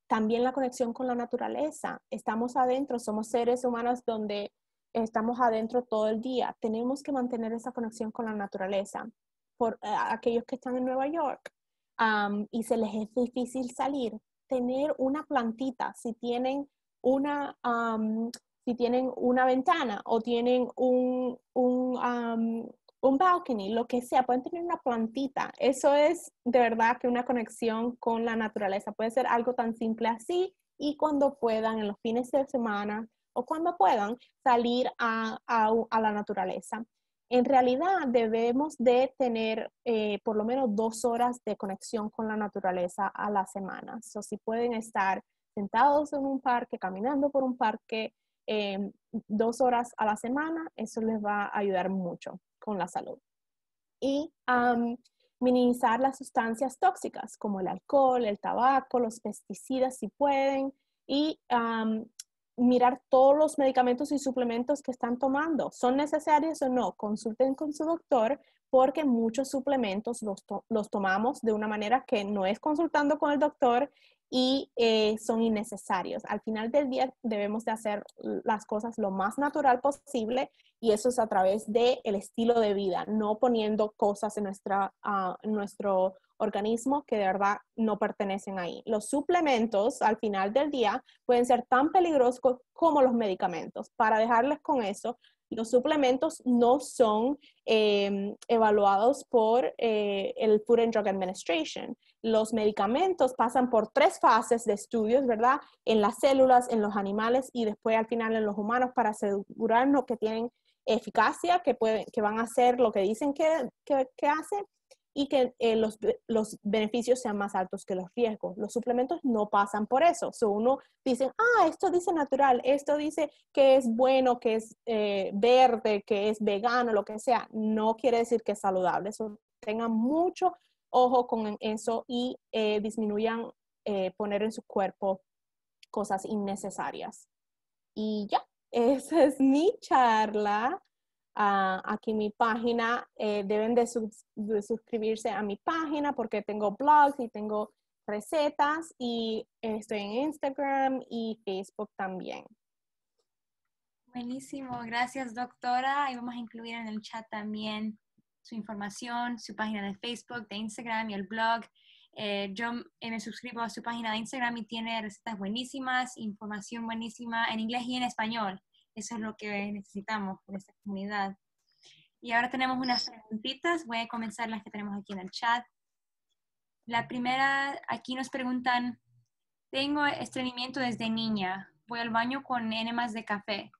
también la conexión con la naturaleza. Estamos adentro, somos seres humanos donde estamos adentro todo el día. Tenemos que mantener esa conexión con la naturaleza. Por eh, aquellos que están en Nueva York y se les es difícil salir, tener una plantita, si tienen una, si tienen una ventana o tienen un, un balcony, lo que sea, pueden tener una plantita. Eso es de verdad que una conexión con la naturaleza. Puede ser algo tan simple así y cuando puedan, en los fines de semana o cuando puedan, salir a, la naturaleza. En realidad debemos de tener eh, por lo menos dos horas de conexión con la naturaleza a la semana. O si pueden estar sentados en un parque, caminando por un parque, eh, dos horas a la semana, eso les va a ayudar mucho con la salud. Y minimizar las sustancias tóxicas como el alcohol, el tabaco, los pesticidas si pueden y mirar todos los medicamentos y suplementos que están tomando. ¿Son necesarios o no? Consulten con su doctor porque muchos suplementos los, los tomamos de una manera que no es consultando con el doctor y eh, son innecesarios. Al final del día debemos de hacer las cosas lo más natural posible y eso es a través del el estilo de vida, no poniendo cosas en nuestra, ah, nuestro organismo que de verdad no pertenecen ahí. Los suplementos al final del día pueden ser tan peligrosos como los medicamentos. Para dejarles con eso, los suplementos no son em, evaluados por eh, el Food and Drug Administration. Los medicamentos pasan por tres fases de estudios, ¿verdad? En las células, en los animales y después al final en los humanos para asegurarnos que tienen eficacia, que, pueden, que van a hacer lo que dicen que, que, que hacen y que eh, los, beneficios sean más altos que los riesgos. Los suplementos no pasan por eso. So uno dice, ah, esto dice natural, esto dice que es bueno, que es eh, verde, que es vegano, lo que sea. No quiere decir que es saludable. eso tengan mucho ojo con eso y eh, disminuyan poner en su cuerpo cosas innecesarias. Y ya, esa es mi charla aquí mi página, eh, deben de, suscribirse a mi página porque tengo blogs y tengo recetas y estoy en Instagram y Facebook también. Buenísimo, gracias doctora. Y vamos a incluir en el chat también su información, su página de Facebook, de Instagram y el blog. Eh, yo me suscribo a su página de Instagram y tiene recetas buenísimas, información buenísima en inglés y en español eso es lo que necesitamos en esta comunidad. Y ahora tenemos unas preguntitas, voy a comenzar las que tenemos aquí en el chat. La primera, aquí nos preguntan, tengo estreñimiento desde niña, voy al baño con enemas de café.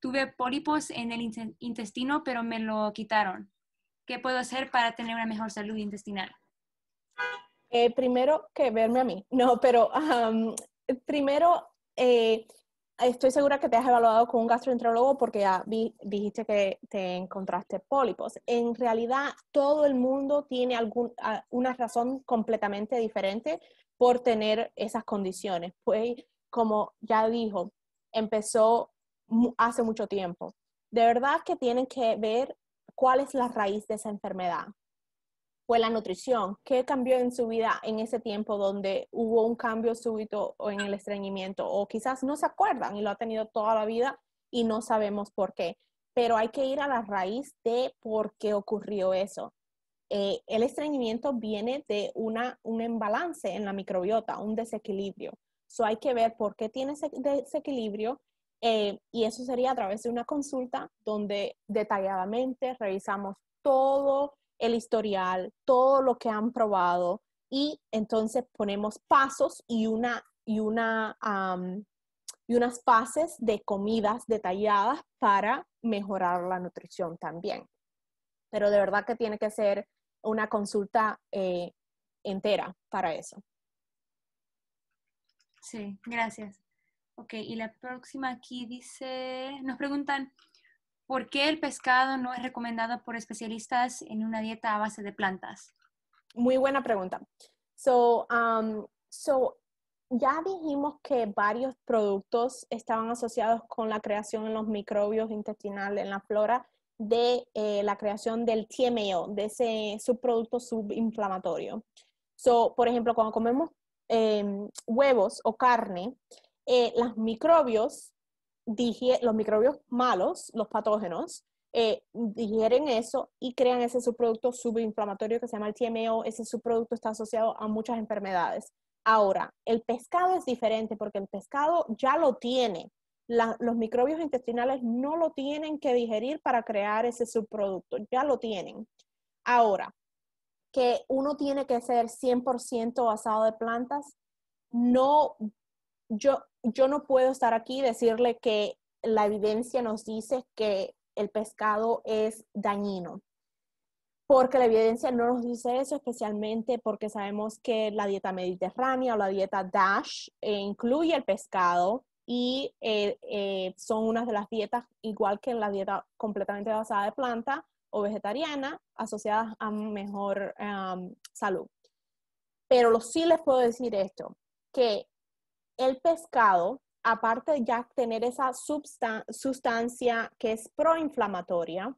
Tuve pólipos en el intestino, pero me lo quitaron. ¿Qué puedo hacer para tener una mejor salud intestinal? Eh, primero que verme a mí, no, pero primero eh, estoy segura que te has evaluado con un gastroenterólogo porque ya dijiste que te encontraste pólipos. En realidad, todo el mundo tiene una razón completamente diferente por tener esas condiciones. Pues, como ya dijo, empezó hace mucho tiempo. De verdad que tienen que ver cuál es la raíz de esa enfermedad fue la nutrición. ¿Qué cambió en su vida en ese tiempo donde hubo un cambio súbito o en el estreñimiento? O quizás no se acuerdan y lo ha tenido toda la vida y no sabemos por qué. Pero hay que ir a la raíz de por qué ocurrió eso. Eh, el estreñimiento viene de una, un embalance en la microbiota, un desequilibrio. So hay que ver por qué tiene ese desequilibrio eh, y eso sería a través de una consulta donde detalladamente revisamos todo el historial, todo lo que han probado y entonces ponemos pasos y una y una y unas fases de comidas detalladas para mejorar la nutrición también. Pero de verdad que tiene que ser una consulta eh, entera para eso. Sí, gracias. Ok, y la próxima aquí dice, nos preguntan, ¿Por qué el pescado no es recomendado por especialistas en una dieta a base de plantas? Muy buena pregunta. So, um, so ya dijimos que varios productos estaban asociados con la creación en los microbios intestinales, en la flora, de eh, la creación del TMO, de ese subproducto subinflamatorio. So, por ejemplo, cuando comemos em, huevos o carne, eh, los microbios los microbios malos, los patógenos, eh, digieren eso y crean ese subproducto subinflamatorio que se llama el TMO. Ese subproducto está asociado a muchas enfermedades. Ahora, el pescado es diferente porque el pescado ya lo tiene. los microbios intestinales no lo tienen que digerir para crear ese subproducto, ya lo tienen. Ahora, que uno tiene que ser 100% basado de plantas, no yo, no puedo estar aquí y decirle que la evidencia nos dice que el pescado es dañino, porque la evidencia no nos dice eso, especialmente porque sabemos que la dieta mediterránea o la dieta DASH eh, incluye el pescado y eh, eh, son unas de las dietas, igual que la dieta completamente basada de planta o vegetariana, asociadas a mejor salud. Pero sí les puedo decir esto, que el pescado, aparte de ya tener esa sustancia que es proinflamatoria,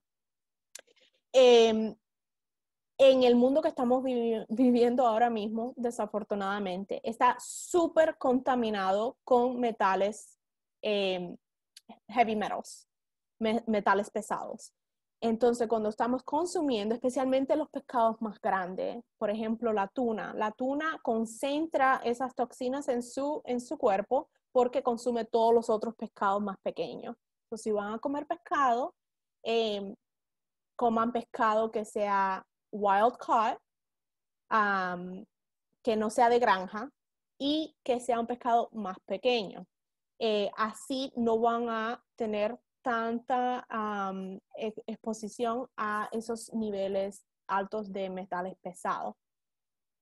em, en el mundo que estamos viviendo ahora mismo, desafortunadamente, está súper contaminado con metales, em, heavy metals, metales pesados. Entonces, cuando estamos consumiendo, especialmente los pescados más grandes, por ejemplo, la tuna, la tuna concentra esas toxinas en su, en su cuerpo porque consume todos los otros pescados más pequeños. Entonces, si van a comer pescado, em, coman pescado que sea wild caught, que no sea de granja y que sea un pescado más pequeño. Eh, así no van a tener tanta e-, exposición a esos niveles altos de metales pesados,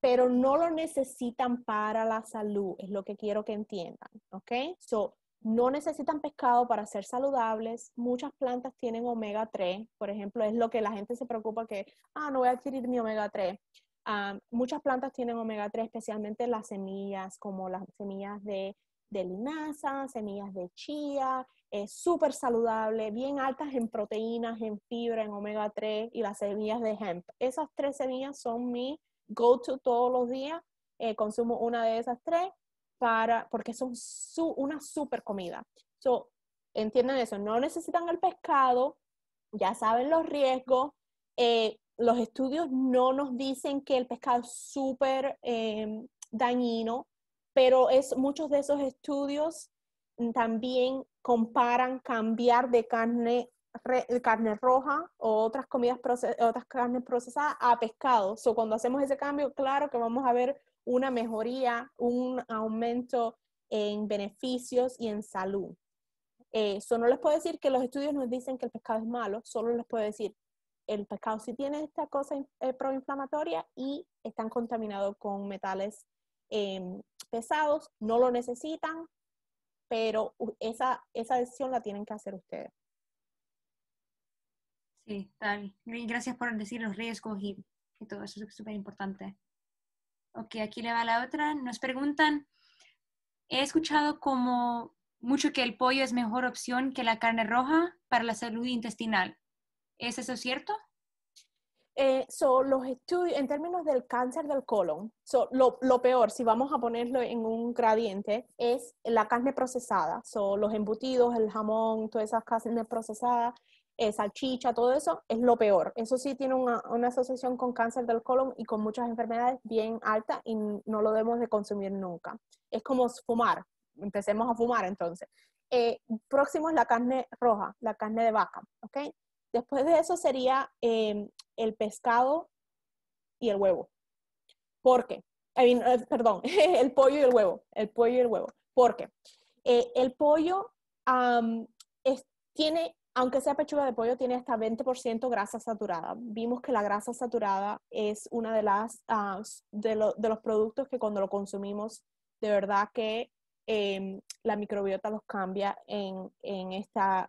pero no lo necesitan para la salud, es lo que quiero que entiendan, ¿ok? So, no necesitan pescado para ser saludables. Muchas plantas tienen omega 3, por ejemplo, es lo que la gente se preocupa que, ah, no voy a adquirir mi omega 3. muchas plantas tienen omega 3, especialmente las semillas, como las semillas de linaza, semillas de chía, súper saludable, bien altas en proteínas, en fibra, en omega 3 y las semillas de hemp. Esas tres semillas son mi go-to todos los días. Eh, consumo una de esas tres para, porque son una super comida. So, entienden eso, no necesitan el pescado, ya saben los riesgos. Eh, los estudios no nos dicen que el pescado es súper eh, dañino, pero es, muchos de esos estudios también comparan cambiar de carne, carne roja o otras comidas, otras carnes procesadas a pescado. O cuando hacemos ese cambio, claro que vamos a ver una mejoría, un aumento en beneficios y en salud. Eso eh, no les puedo decir que los estudios nos dicen que el pescado es malo, solo les puedo decir el pescado sí tiene esta cosa eh, proinflamatoria y están contaminados con metales em, pesados, no lo necesitan, pero esa, esa decisión la tienen que hacer ustedes. Sí, tal. Gracias por decir los riesgos y, y todo eso, es súper importante. Ok, aquí le va la otra. Nos preguntan, he escuchado como mucho que el pollo es mejor opción que la carne roja para la salud intestinal. ¿Es eso cierto? Eh, los estudios, en términos del cáncer del colon, so, lo, peor, si vamos a ponerlo en un gradiente, es la carne procesada, so, los embutidos, el jamón, todas esas carnes procesadas, eh, salchicha, todo eso, es lo peor. Eso sí tiene una, asociación con cáncer del colon y con muchas enfermedades bien altas y no lo debemos de consumir nunca. Es como fumar, empecemos a fumar entonces. Eh, próximo es la carne roja, la carne de vaca, Después de eso sería el pescado y el huevo. ¿Por qué? Eh, perdón, el pollo y el huevo. El pollo y el huevo. ¿Por qué? Eh, el pollo tiene, aunque sea pechuga de pollo, tiene hasta 20% grasa saturada. Vimos que la grasa saturada es uno de, las, ah, de, de los productos que cuando lo consumimos, de verdad que Em, la microbiota los cambia en,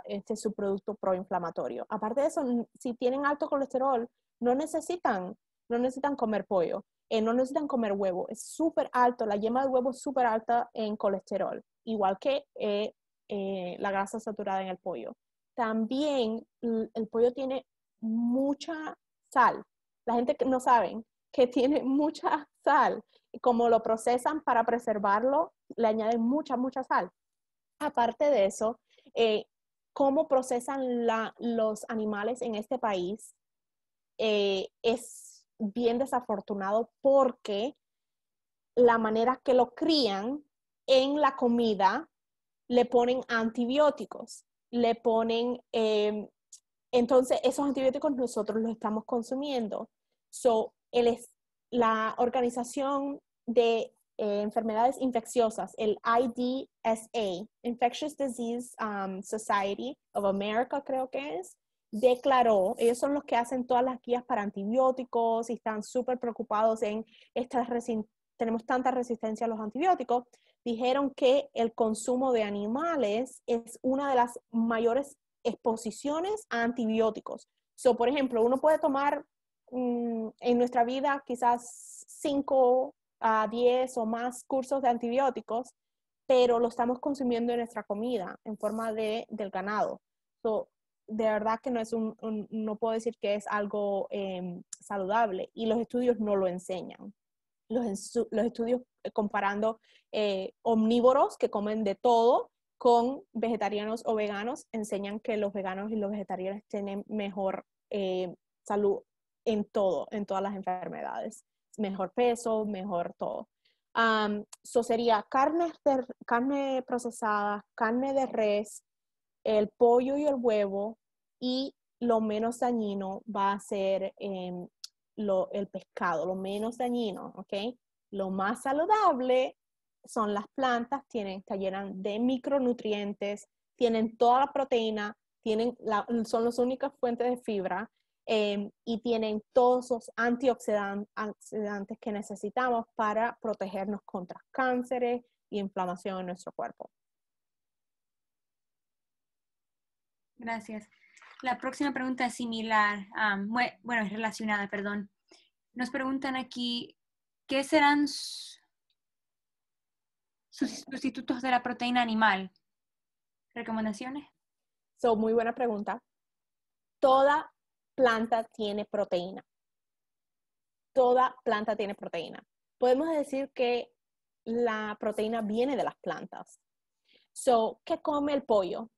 este subproducto proinflamatorio. Aparte de eso, si tienen alto colesterol, no necesitan, no necesitan comer pollo, eh, no necesitan comer huevo. Es súper alto, la yema de huevo es súper alta en colesterol, igual que eh, eh, la grasa saturada en el pollo. También el pollo tiene mucha sal. La gente no sabe que tiene mucha sal como lo procesan para preservarlo, le añaden mucha, mucha sal. Aparte de eso, eh, cómo procesan los animales en este país eh, es bien desafortunado porque la manera que lo crían en la comida le ponen antibióticos, le ponen, em, entonces esos antibióticos nosotros los estamos consumiendo. la Organización de eh, enfermedades infecciosas, el IDSA, Infectious Disease um, Society of America, creo que es, declaró, ellos son los que hacen todas las guías para antibióticos y están súper preocupados en estas tenemos tanta resistencia a los antibióticos, dijeron que el consumo de animales es una de las mayores exposiciones a antibióticos. por ejemplo, uno puede tomar mm, en nuestra vida quizás cinco a 10 o más cursos de antibióticos, pero lo estamos consumiendo en nuestra comida en forma de, del ganado. So, de verdad que no es un, no puedo decir que es algo em, saludable y los estudios no lo enseñan. Los, estudios eh, comparando eh, omnívoros que comen de todo con vegetarianos o veganos enseñan que los veganos y los vegetarianos tienen mejor eh, salud en todo, en todas las enfermedades mejor peso, mejor todo. Eso sería carne, carne procesada, carne de res, el pollo y el huevo y lo menos dañino va a ser em, el pescado, lo menos dañino, ¿ok? Lo más saludable son las plantas, tienen, te llenan de micronutrientes, tienen toda la proteína, tienen son las únicas fuentes de fibra, Em, y tienen todos los antioxidantes que necesitamos para protegernos contra cánceres y inflamación en nuestro cuerpo. Gracias. La próxima pregunta es similar, bueno, es relacionada, perdón. Nos preguntan aquí, ¿qué serán sus sustitutos de la proteína animal? ¿Recomendaciones? son muy buena pregunta. Toda planta tiene proteína. Toda planta tiene proteína. Podemos decir que la proteína viene de las plantas. So, ¿qué come el pollo?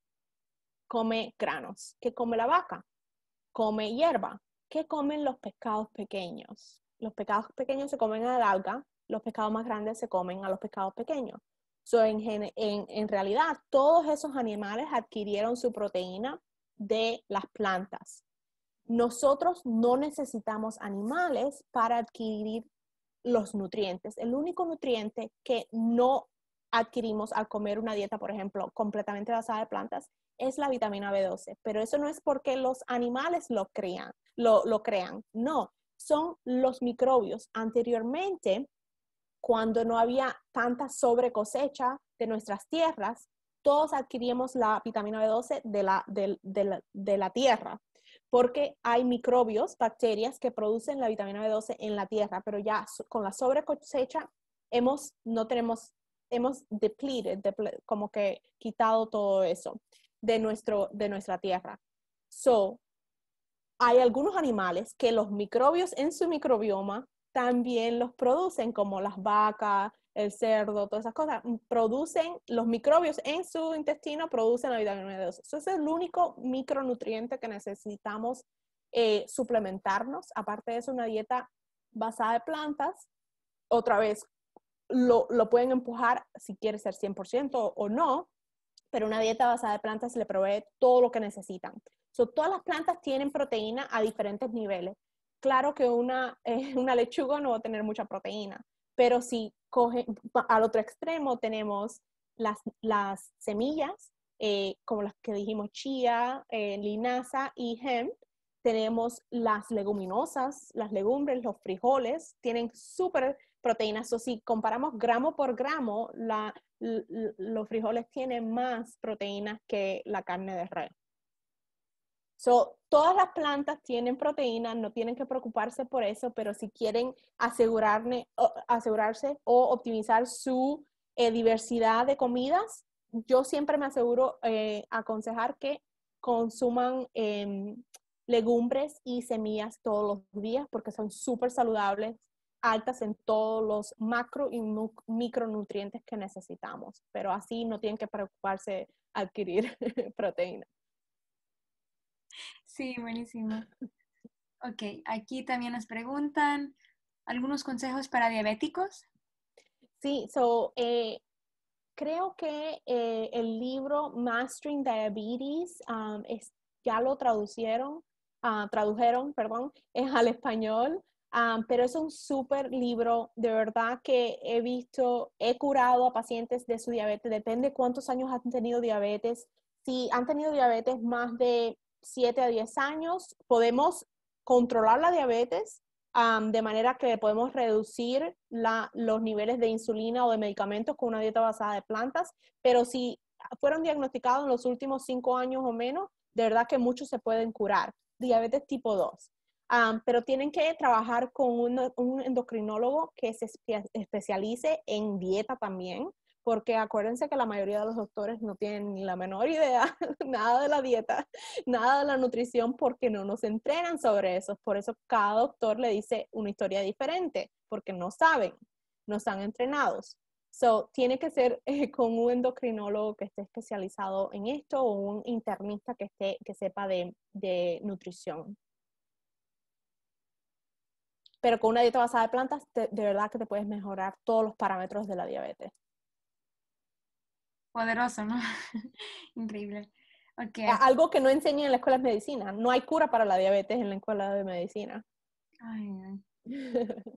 Come granos. ¿Qué come la vaca? Come hierba. ¿Qué comen los pescados pequeños? Los pescados pequeños se comen a la alga, los pescados más grandes se comen a los pescados pequeños. So, en, realidad, todos esos animales adquirieron su proteína de las plantas. Nosotros no necesitamos animales para adquirir los nutrientes. El único nutriente que no adquirimos al comer una dieta, por ejemplo, completamente basada en plantas, es la vitamina B12. Pero eso no es porque los animales lo crean, lo, crean. No, son los microbios. Anteriormente, cuando no había tanta sobrecosecha de nuestras tierras, todos adquirimos la vitamina B12 de la tierra porque hay microbios, bacterias que producen la vitamina B12 en la tierra, pero ya con la sobrecosecha hemos, no tenemos, hemos depleted, como que quitado todo eso de, nuestro, de nuestra tierra. So, hay algunos animales que los microbios en su microbioma también los producen, como las vacas, el cerdo, todas esas cosas, mm, producen los microbios en su intestino, producen la vitamina B12. Eso es el único micronutriente que necesitamos eh, suplementarnos. Aparte de eso, una dieta basada en plantas, otra vez, lo, pueden empujar si quiere ser 100% o no, pero una dieta basada en plantas le provee todo lo que necesitan. todas las plantas tienen proteína a diferentes niveles claro que una, eh, una lechuga no va a tener mucha proteína, pero si coge, al otro extremo tenemos las, semillas, eh, como las que dijimos, chía, eh, linaza y hemp, tenemos las leguminosas, las legumbres, los frijoles, tienen súper proteínas. O si comparamos gramo por gramo, los frijoles tienen más proteínas que la carne de res. So, todas las plantas tienen proteínas, no tienen que preocuparse por eso, pero si quieren asegurarse o optimizar su eh, diversidad de comidas, yo siempre me aseguro eh, aconsejar que consuman em, legumbres y semillas todos los días porque son súper saludables, altas en todos los macro y micronutrientes que necesitamos, pero así no tienen que preocuparse adquirir proteínas. Sí, buenísimo. Ok, aquí también nos preguntan algunos consejos para diabéticos. Sí, so, eh, creo que eh, el libro Mastering Diabetes um, ya lo traducieron, ah, tradujeron, perdón, es al español. Um, pero es un súper libro, de verdad que he visto, he curado a pacientes de su diabetes, depende cuántos años han tenido diabetes. Si han tenido diabetes más de 7 a 10 años, podemos controlar la diabetes de manera que podemos reducir los niveles de insulina o de medicamentos con una dieta basada en plantas, pero si fueron diagnosticados en los últimos 5 años o menos, de verdad que muchos se pueden curar. Diabetes tipo 2. pero tienen que trabajar con un, endocrinólogo que se especialice en dieta también, porque acuérdense que la mayoría de los doctores no tienen ni la menor idea, nada de la dieta, nada de la nutrición, porque no nos entrenan sobre eso. Por eso cada doctor le dice una historia diferente, porque no saben, no están entrenados. So, tiene que ser eh, con un endocrinólogo que esté especializado en esto o un internista que, esté, que sepa de, nutrición. Pero con una dieta basada en plantas, de verdad que te puedes mejorar todos los parámetros de la diabetes. Poderoso, ¿no? Increíble. Okay. Algo que no enseñan en la escuela de medicina. No hay cura para la diabetes en la escuela de medicina. Ay,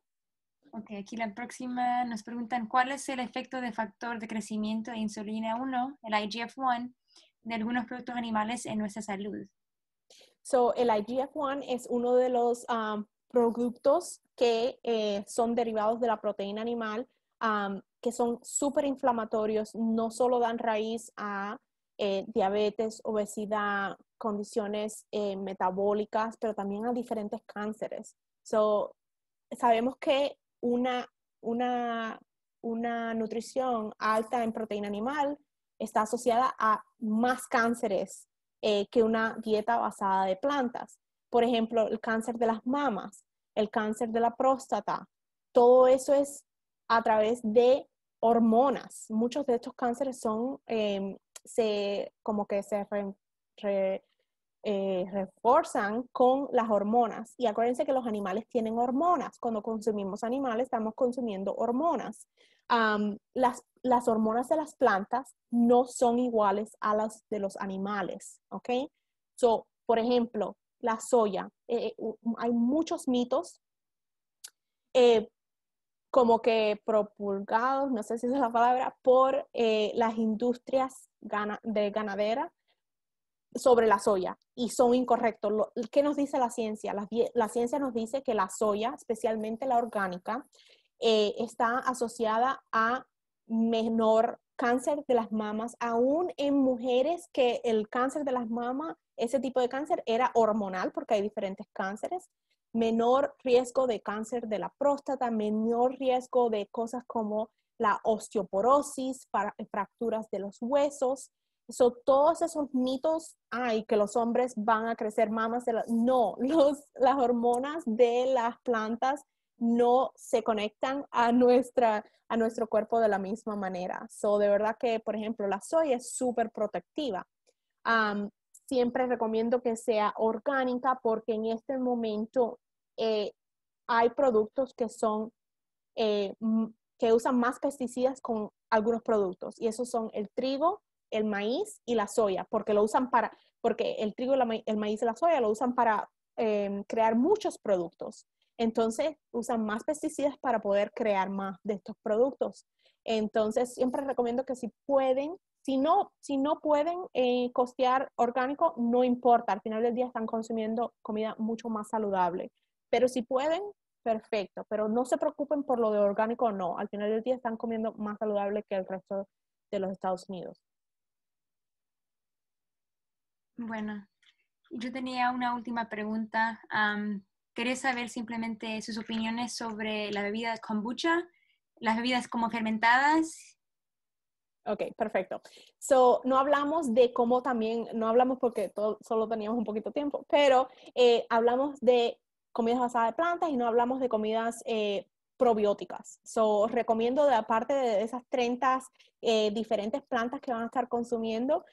ok, aquí la próxima nos preguntan cuál es el efecto de factor de crecimiento de insulina 1, el IGF-1, de algunos productos animales en nuestra salud. So, el IGF-1 es uno de los ah, productos que eh, son derivados de la proteína animal que son súper inflamatorios, no solo dan raíz a eh, diabetes, obesidad, condiciones eh, metabólicas, pero también a diferentes cánceres. sabemos que una, una, una nutrición alta en proteína animal está asociada a más cánceres eh, que una dieta basada de plantas. Por ejemplo, el cáncer de las mamas, el cáncer de la próstata, todo eso es a través de hormonas. Muchos de estos cánceres son, em, se, como que se eh, reforzan con las hormonas. Y acuérdense que los animales tienen hormonas. Cuando consumimos animales, estamos consumiendo hormonas. las, hormonas de las plantas no son iguales a las de los animales, ¿ok? So, por ejemplo, la soya. Eh, eh, hay muchos mitos como que propulgados, no sé si es la palabra, por eh, las industrias de ganadera sobre la soya y son incorrectos. Lo, ¿Qué nos dice la ciencia? La, ciencia nos dice que la soya, especialmente la orgánica, eh, está asociada a menor cáncer de las mamas, aún en mujeres que el cáncer de las mamas, ese tipo de cáncer era hormonal, porque hay diferentes cánceres, menor riesgo de cáncer de la próstata, menor riesgo de cosas como la osteoporosis, fracturas de los huesos. Son todos esos mitos, hay que los hombres van a crecer mamas No, los, las hormonas de las plantas no se conectan a, nuestra, a nuestro cuerpo de la misma manera. So, de verdad que, por ejemplo, la soya es súper protectiva. siempre recomiendo que sea orgánica porque en este momento eh, hay productos que son, eh, que usan más pesticidas con algunos productos y esos son el trigo, el maíz y la soya, porque lo usan para, porque el trigo, el maíz y la soya lo usan para em, crear muchos productos. Entonces usan más pesticidas para poder crear más de estos productos. Entonces siempre recomiendo que si pueden, si no, si no pueden eh, costear orgánico, no importa. Al final del día están consumiendo comida mucho más saludable. Pero si pueden, perfecto, pero no se preocupen por lo de orgánico o no. Al final del día están comiendo más saludable que el resto de los Estados Unidos. Bueno, yo tenía una última pregunta. quería saber simplemente sus opiniones sobre la bebida kombucha, las bebidas como fermentadas. Ok, perfecto. So, no hablamos de cómo también, no hablamos porque solo teníamos un poquito de tiempo, pero eh, hablamos de comidas basadas en plantas y no hablamos de comidas eh, probióticas. So, recomiendo, de, aparte de esas 30 eh, diferentes plantas que van a estar consumiendo,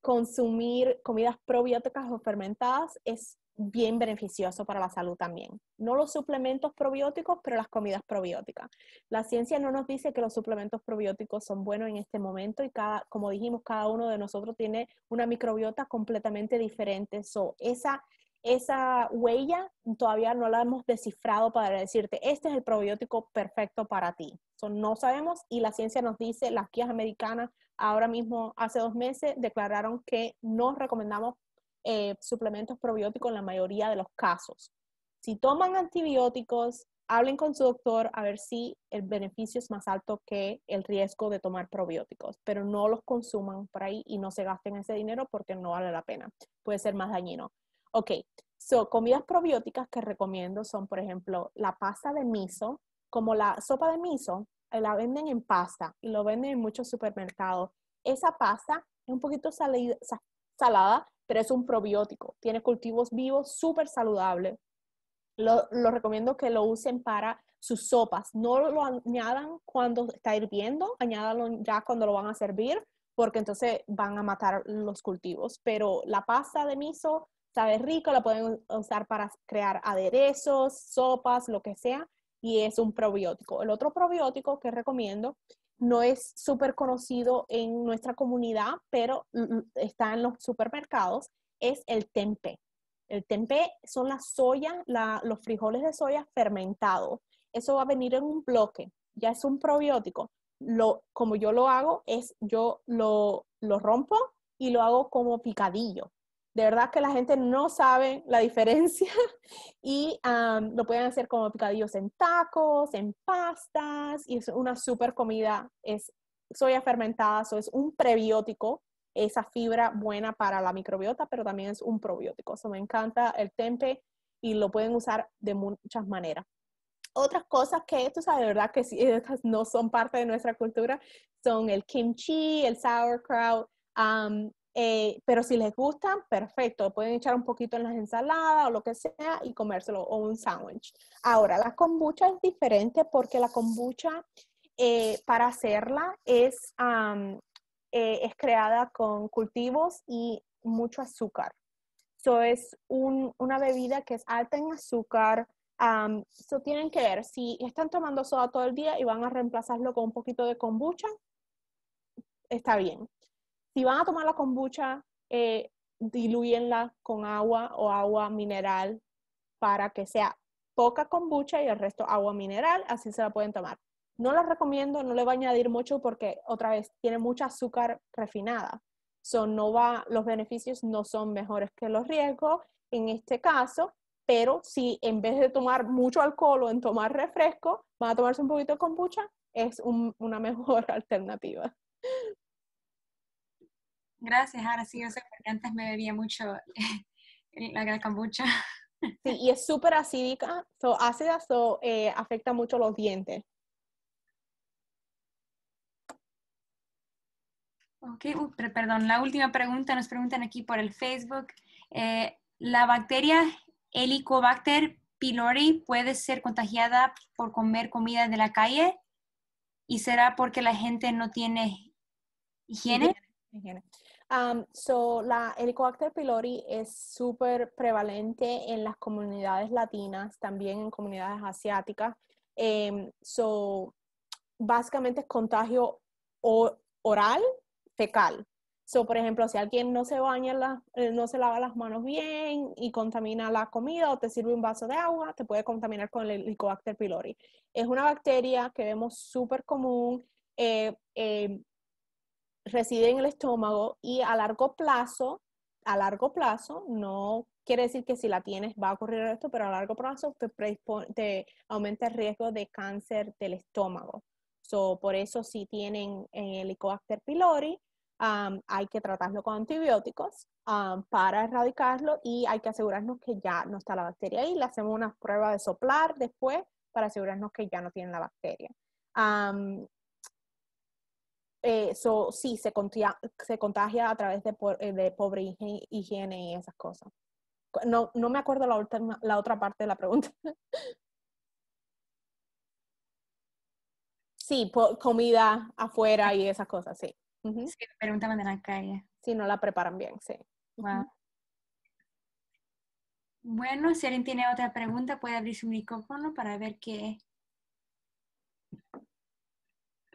consumir comidas probióticas o fermentadas es bien beneficioso para la salud también. No los suplementos probióticos, pero las comidas probióticas. La ciencia no nos dice que los suplementos probióticos son buenos en este momento y cada, como dijimos, cada uno de nosotros tiene una microbiota completamente diferente. So, esa, esa huella todavía no la hemos descifrado para decirte, este es el probiótico perfecto para ti. no sabemos y la ciencia nos dice, las guías americanas ahora mismo, hace dos meses, declararon que no recomendamos eh, suplementos probióticos en la mayoría de los casos. Si toman antibióticos, hablen con su doctor a ver si el beneficio es más alto que el riesgo de tomar probióticos, pero no los consuman por ahí y no se gasten ese dinero porque no vale la pena. Puede ser más dañino. Ok, so, comidas probióticas que recomiendo son, por ejemplo, la pasta de miso, como la sopa de miso, eh, la venden en pasta y lo venden en muchos supermercados. Esa pasta es un poquito salada, pero es un probiótico. Tiene cultivos vivos súper saludable. Lo, recomiendo que lo usen para sus sopas. No lo añadan cuando está hirviendo, añádanlo ya cuando lo van a servir, porque entonces van a matar los cultivos. Pero la pasta de miso sabe rico, la pueden usar para crear aderezos, sopas, lo que sea, y es un probiótico. El otro probiótico que recomiendo no es súper conocido en nuestra comunidad, pero está en los supermercados, es el tempe El tempe son las soya, los frijoles de soya fermentados. Eso va a venir en un bloque, ya es un probiótico. Lo, como yo lo hago es, yo lo rompo y lo hago como picadillo. De verdad que la gente no sabe la diferencia y lo pueden hacer como picadillos en tacos, en pastas y es una super comida. Es soya fermentada, eso es un prebiótico, esa fibra buena para la microbiota, pero también es un probiótico. Eso me encanta el tempe y lo pueden usar de muchas maneras otras cosas que esto sabes, de verdad que estas no son parte de nuestra cultura, son el kimchi, el sauerkraut, eh, pero si les gusta, perfecto, pueden echar un poquito en las ensaladas o lo que sea y comérselo o un sándwich. Ahora, la kombucha es diferente porque la kombucha eh, para hacerla es, eh, es creada con cultivos y mucho azúcar. So es una bebida que es alta en azúcar. Eso tienen que ver si están tomando soda todo el día y van a reemplazarlo con un poquito de kombucha, está bien si van a tomar la kombucha, eh, con agua o agua mineral para que sea poca kombucha y el resto agua mineral, así se la pueden tomar. No la recomiendo, no le va a añadir mucho porque otra vez tiene mucha azúcar refinada. Son no va, los beneficios no son mejores que los riesgos en este caso, pero si en vez de tomar mucho alcohol o en tomar refresco, van a tomarse un poquito de kombucha, es una mejor alternativa. Gracias, ahora sí, yo sé porque antes me bebía mucho la, gran Sí, y es súper acídica, so, ácida, so, eh, afecta mucho los dientes. Ok, uh, perdón, la última pregunta nos preguntan aquí por el Facebook. Eh, ¿La bacteria Helicobacter pylori puede ser contagiada por comer comida de la calle? ¿Y será porque la gente no tiene higiene. Um, so, la Helicobacter pylori es súper prevalente en las comunidades latinas, también en comunidades asiáticas. Em, so, básicamente es contagio oral, fecal. So, por ejemplo, si alguien no se baña, eh, no se lava las manos bien y contamina la comida o te sirve un vaso de agua, te puede contaminar con el Helicobacter pylori. Es una bacteria que vemos súper común. Eh, em, reside en el estómago y a largo plazo, a largo plazo, no quiere decir que si la tienes va a ocurrir esto, pero a largo plazo te, aumenta el riesgo de cáncer del estómago. So, por eso si tienen eh, Helicobacter pylori, hay que tratarlo con antibióticos para erradicarlo y hay que asegurarnos que ya no está la bacteria ahí. Le hacemos una prueba de soplar después para asegurarnos que ya no tienen la bacteria. Eso eh, sí, se contagia, se contagia a través de, eh, pobre higiene, y esas cosas. No, no me acuerdo la, otra parte de la pregunta. Sí, comida afuera y esas cosas, sí. Sí, preguntaban de la calle. Sí, no la preparan bien, sí. Bueno, si alguien tiene otra pregunta, puede abrir su micrófono para ver qué,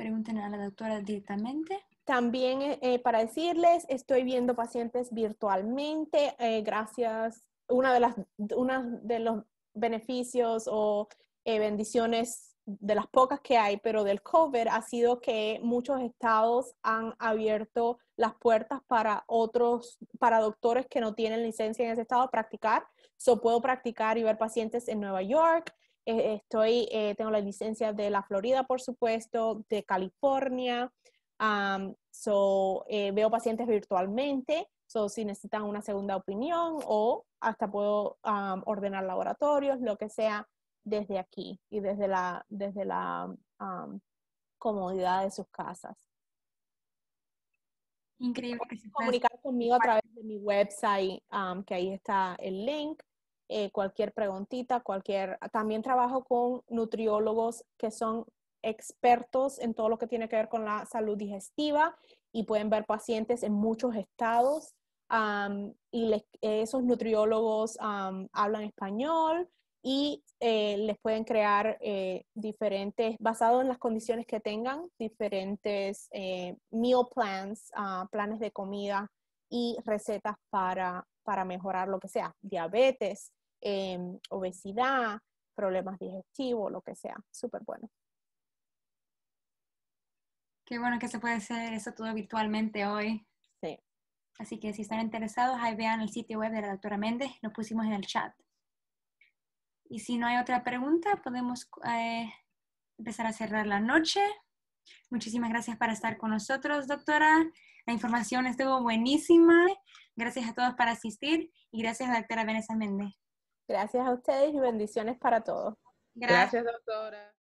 pregunten a la doctora directamente. También eh, eh, para decirles, estoy viendo pacientes virtualmente, eh, gracias, una de las, una de los beneficios o bendiciones de las pocas que hay, pero del COVID ha sido que muchos estados han abierto las puertas para otros, para doctores que no tienen licencia en ese estado practicar. So puedo practicar y ver pacientes en Nueva York, eh, estoy, eh, tengo la licencia de la Florida, por supuesto, de California. Eh, veo pacientes virtualmente, si necesitan una segunda opinión o hasta puedo ordenar laboratorios, lo que sea, desde aquí y desde la, desde la comodidad de sus casas. Increíble. Que comunicar conmigo a través de mi website, que ahí está el link. Eh, cualquier preguntita, cualquier... También trabajo con nutriólogos que son expertos en todo lo que tiene que ver con la salud digestiva y pueden ver pacientes en muchos estados. y esos nutriólogos hablan español y eh, les pueden crear eh, diferentes, basado en las condiciones que tengan, diferentes meal plans, ah, planes de comida y recetas para mejorar lo que sea, diabetes, Em, obesidad, problemas digestivos, lo que sea. Súper bueno. Qué bueno que se puede hacer eso todo virtualmente hoy. Sí. Así que si están interesados, ahí vean el sitio web de la doctora Méndez, lo pusimos en el chat. Y si no hay otra pregunta, podemos eh, empezar a cerrar la noche. Muchísimas gracias por estar con nosotros, doctora. La información estuvo buenísima. Gracias a todos por asistir y gracias a la doctora Vanessa Méndez. Gracias a ustedes y bendiciones para todos. Gracias, doctora.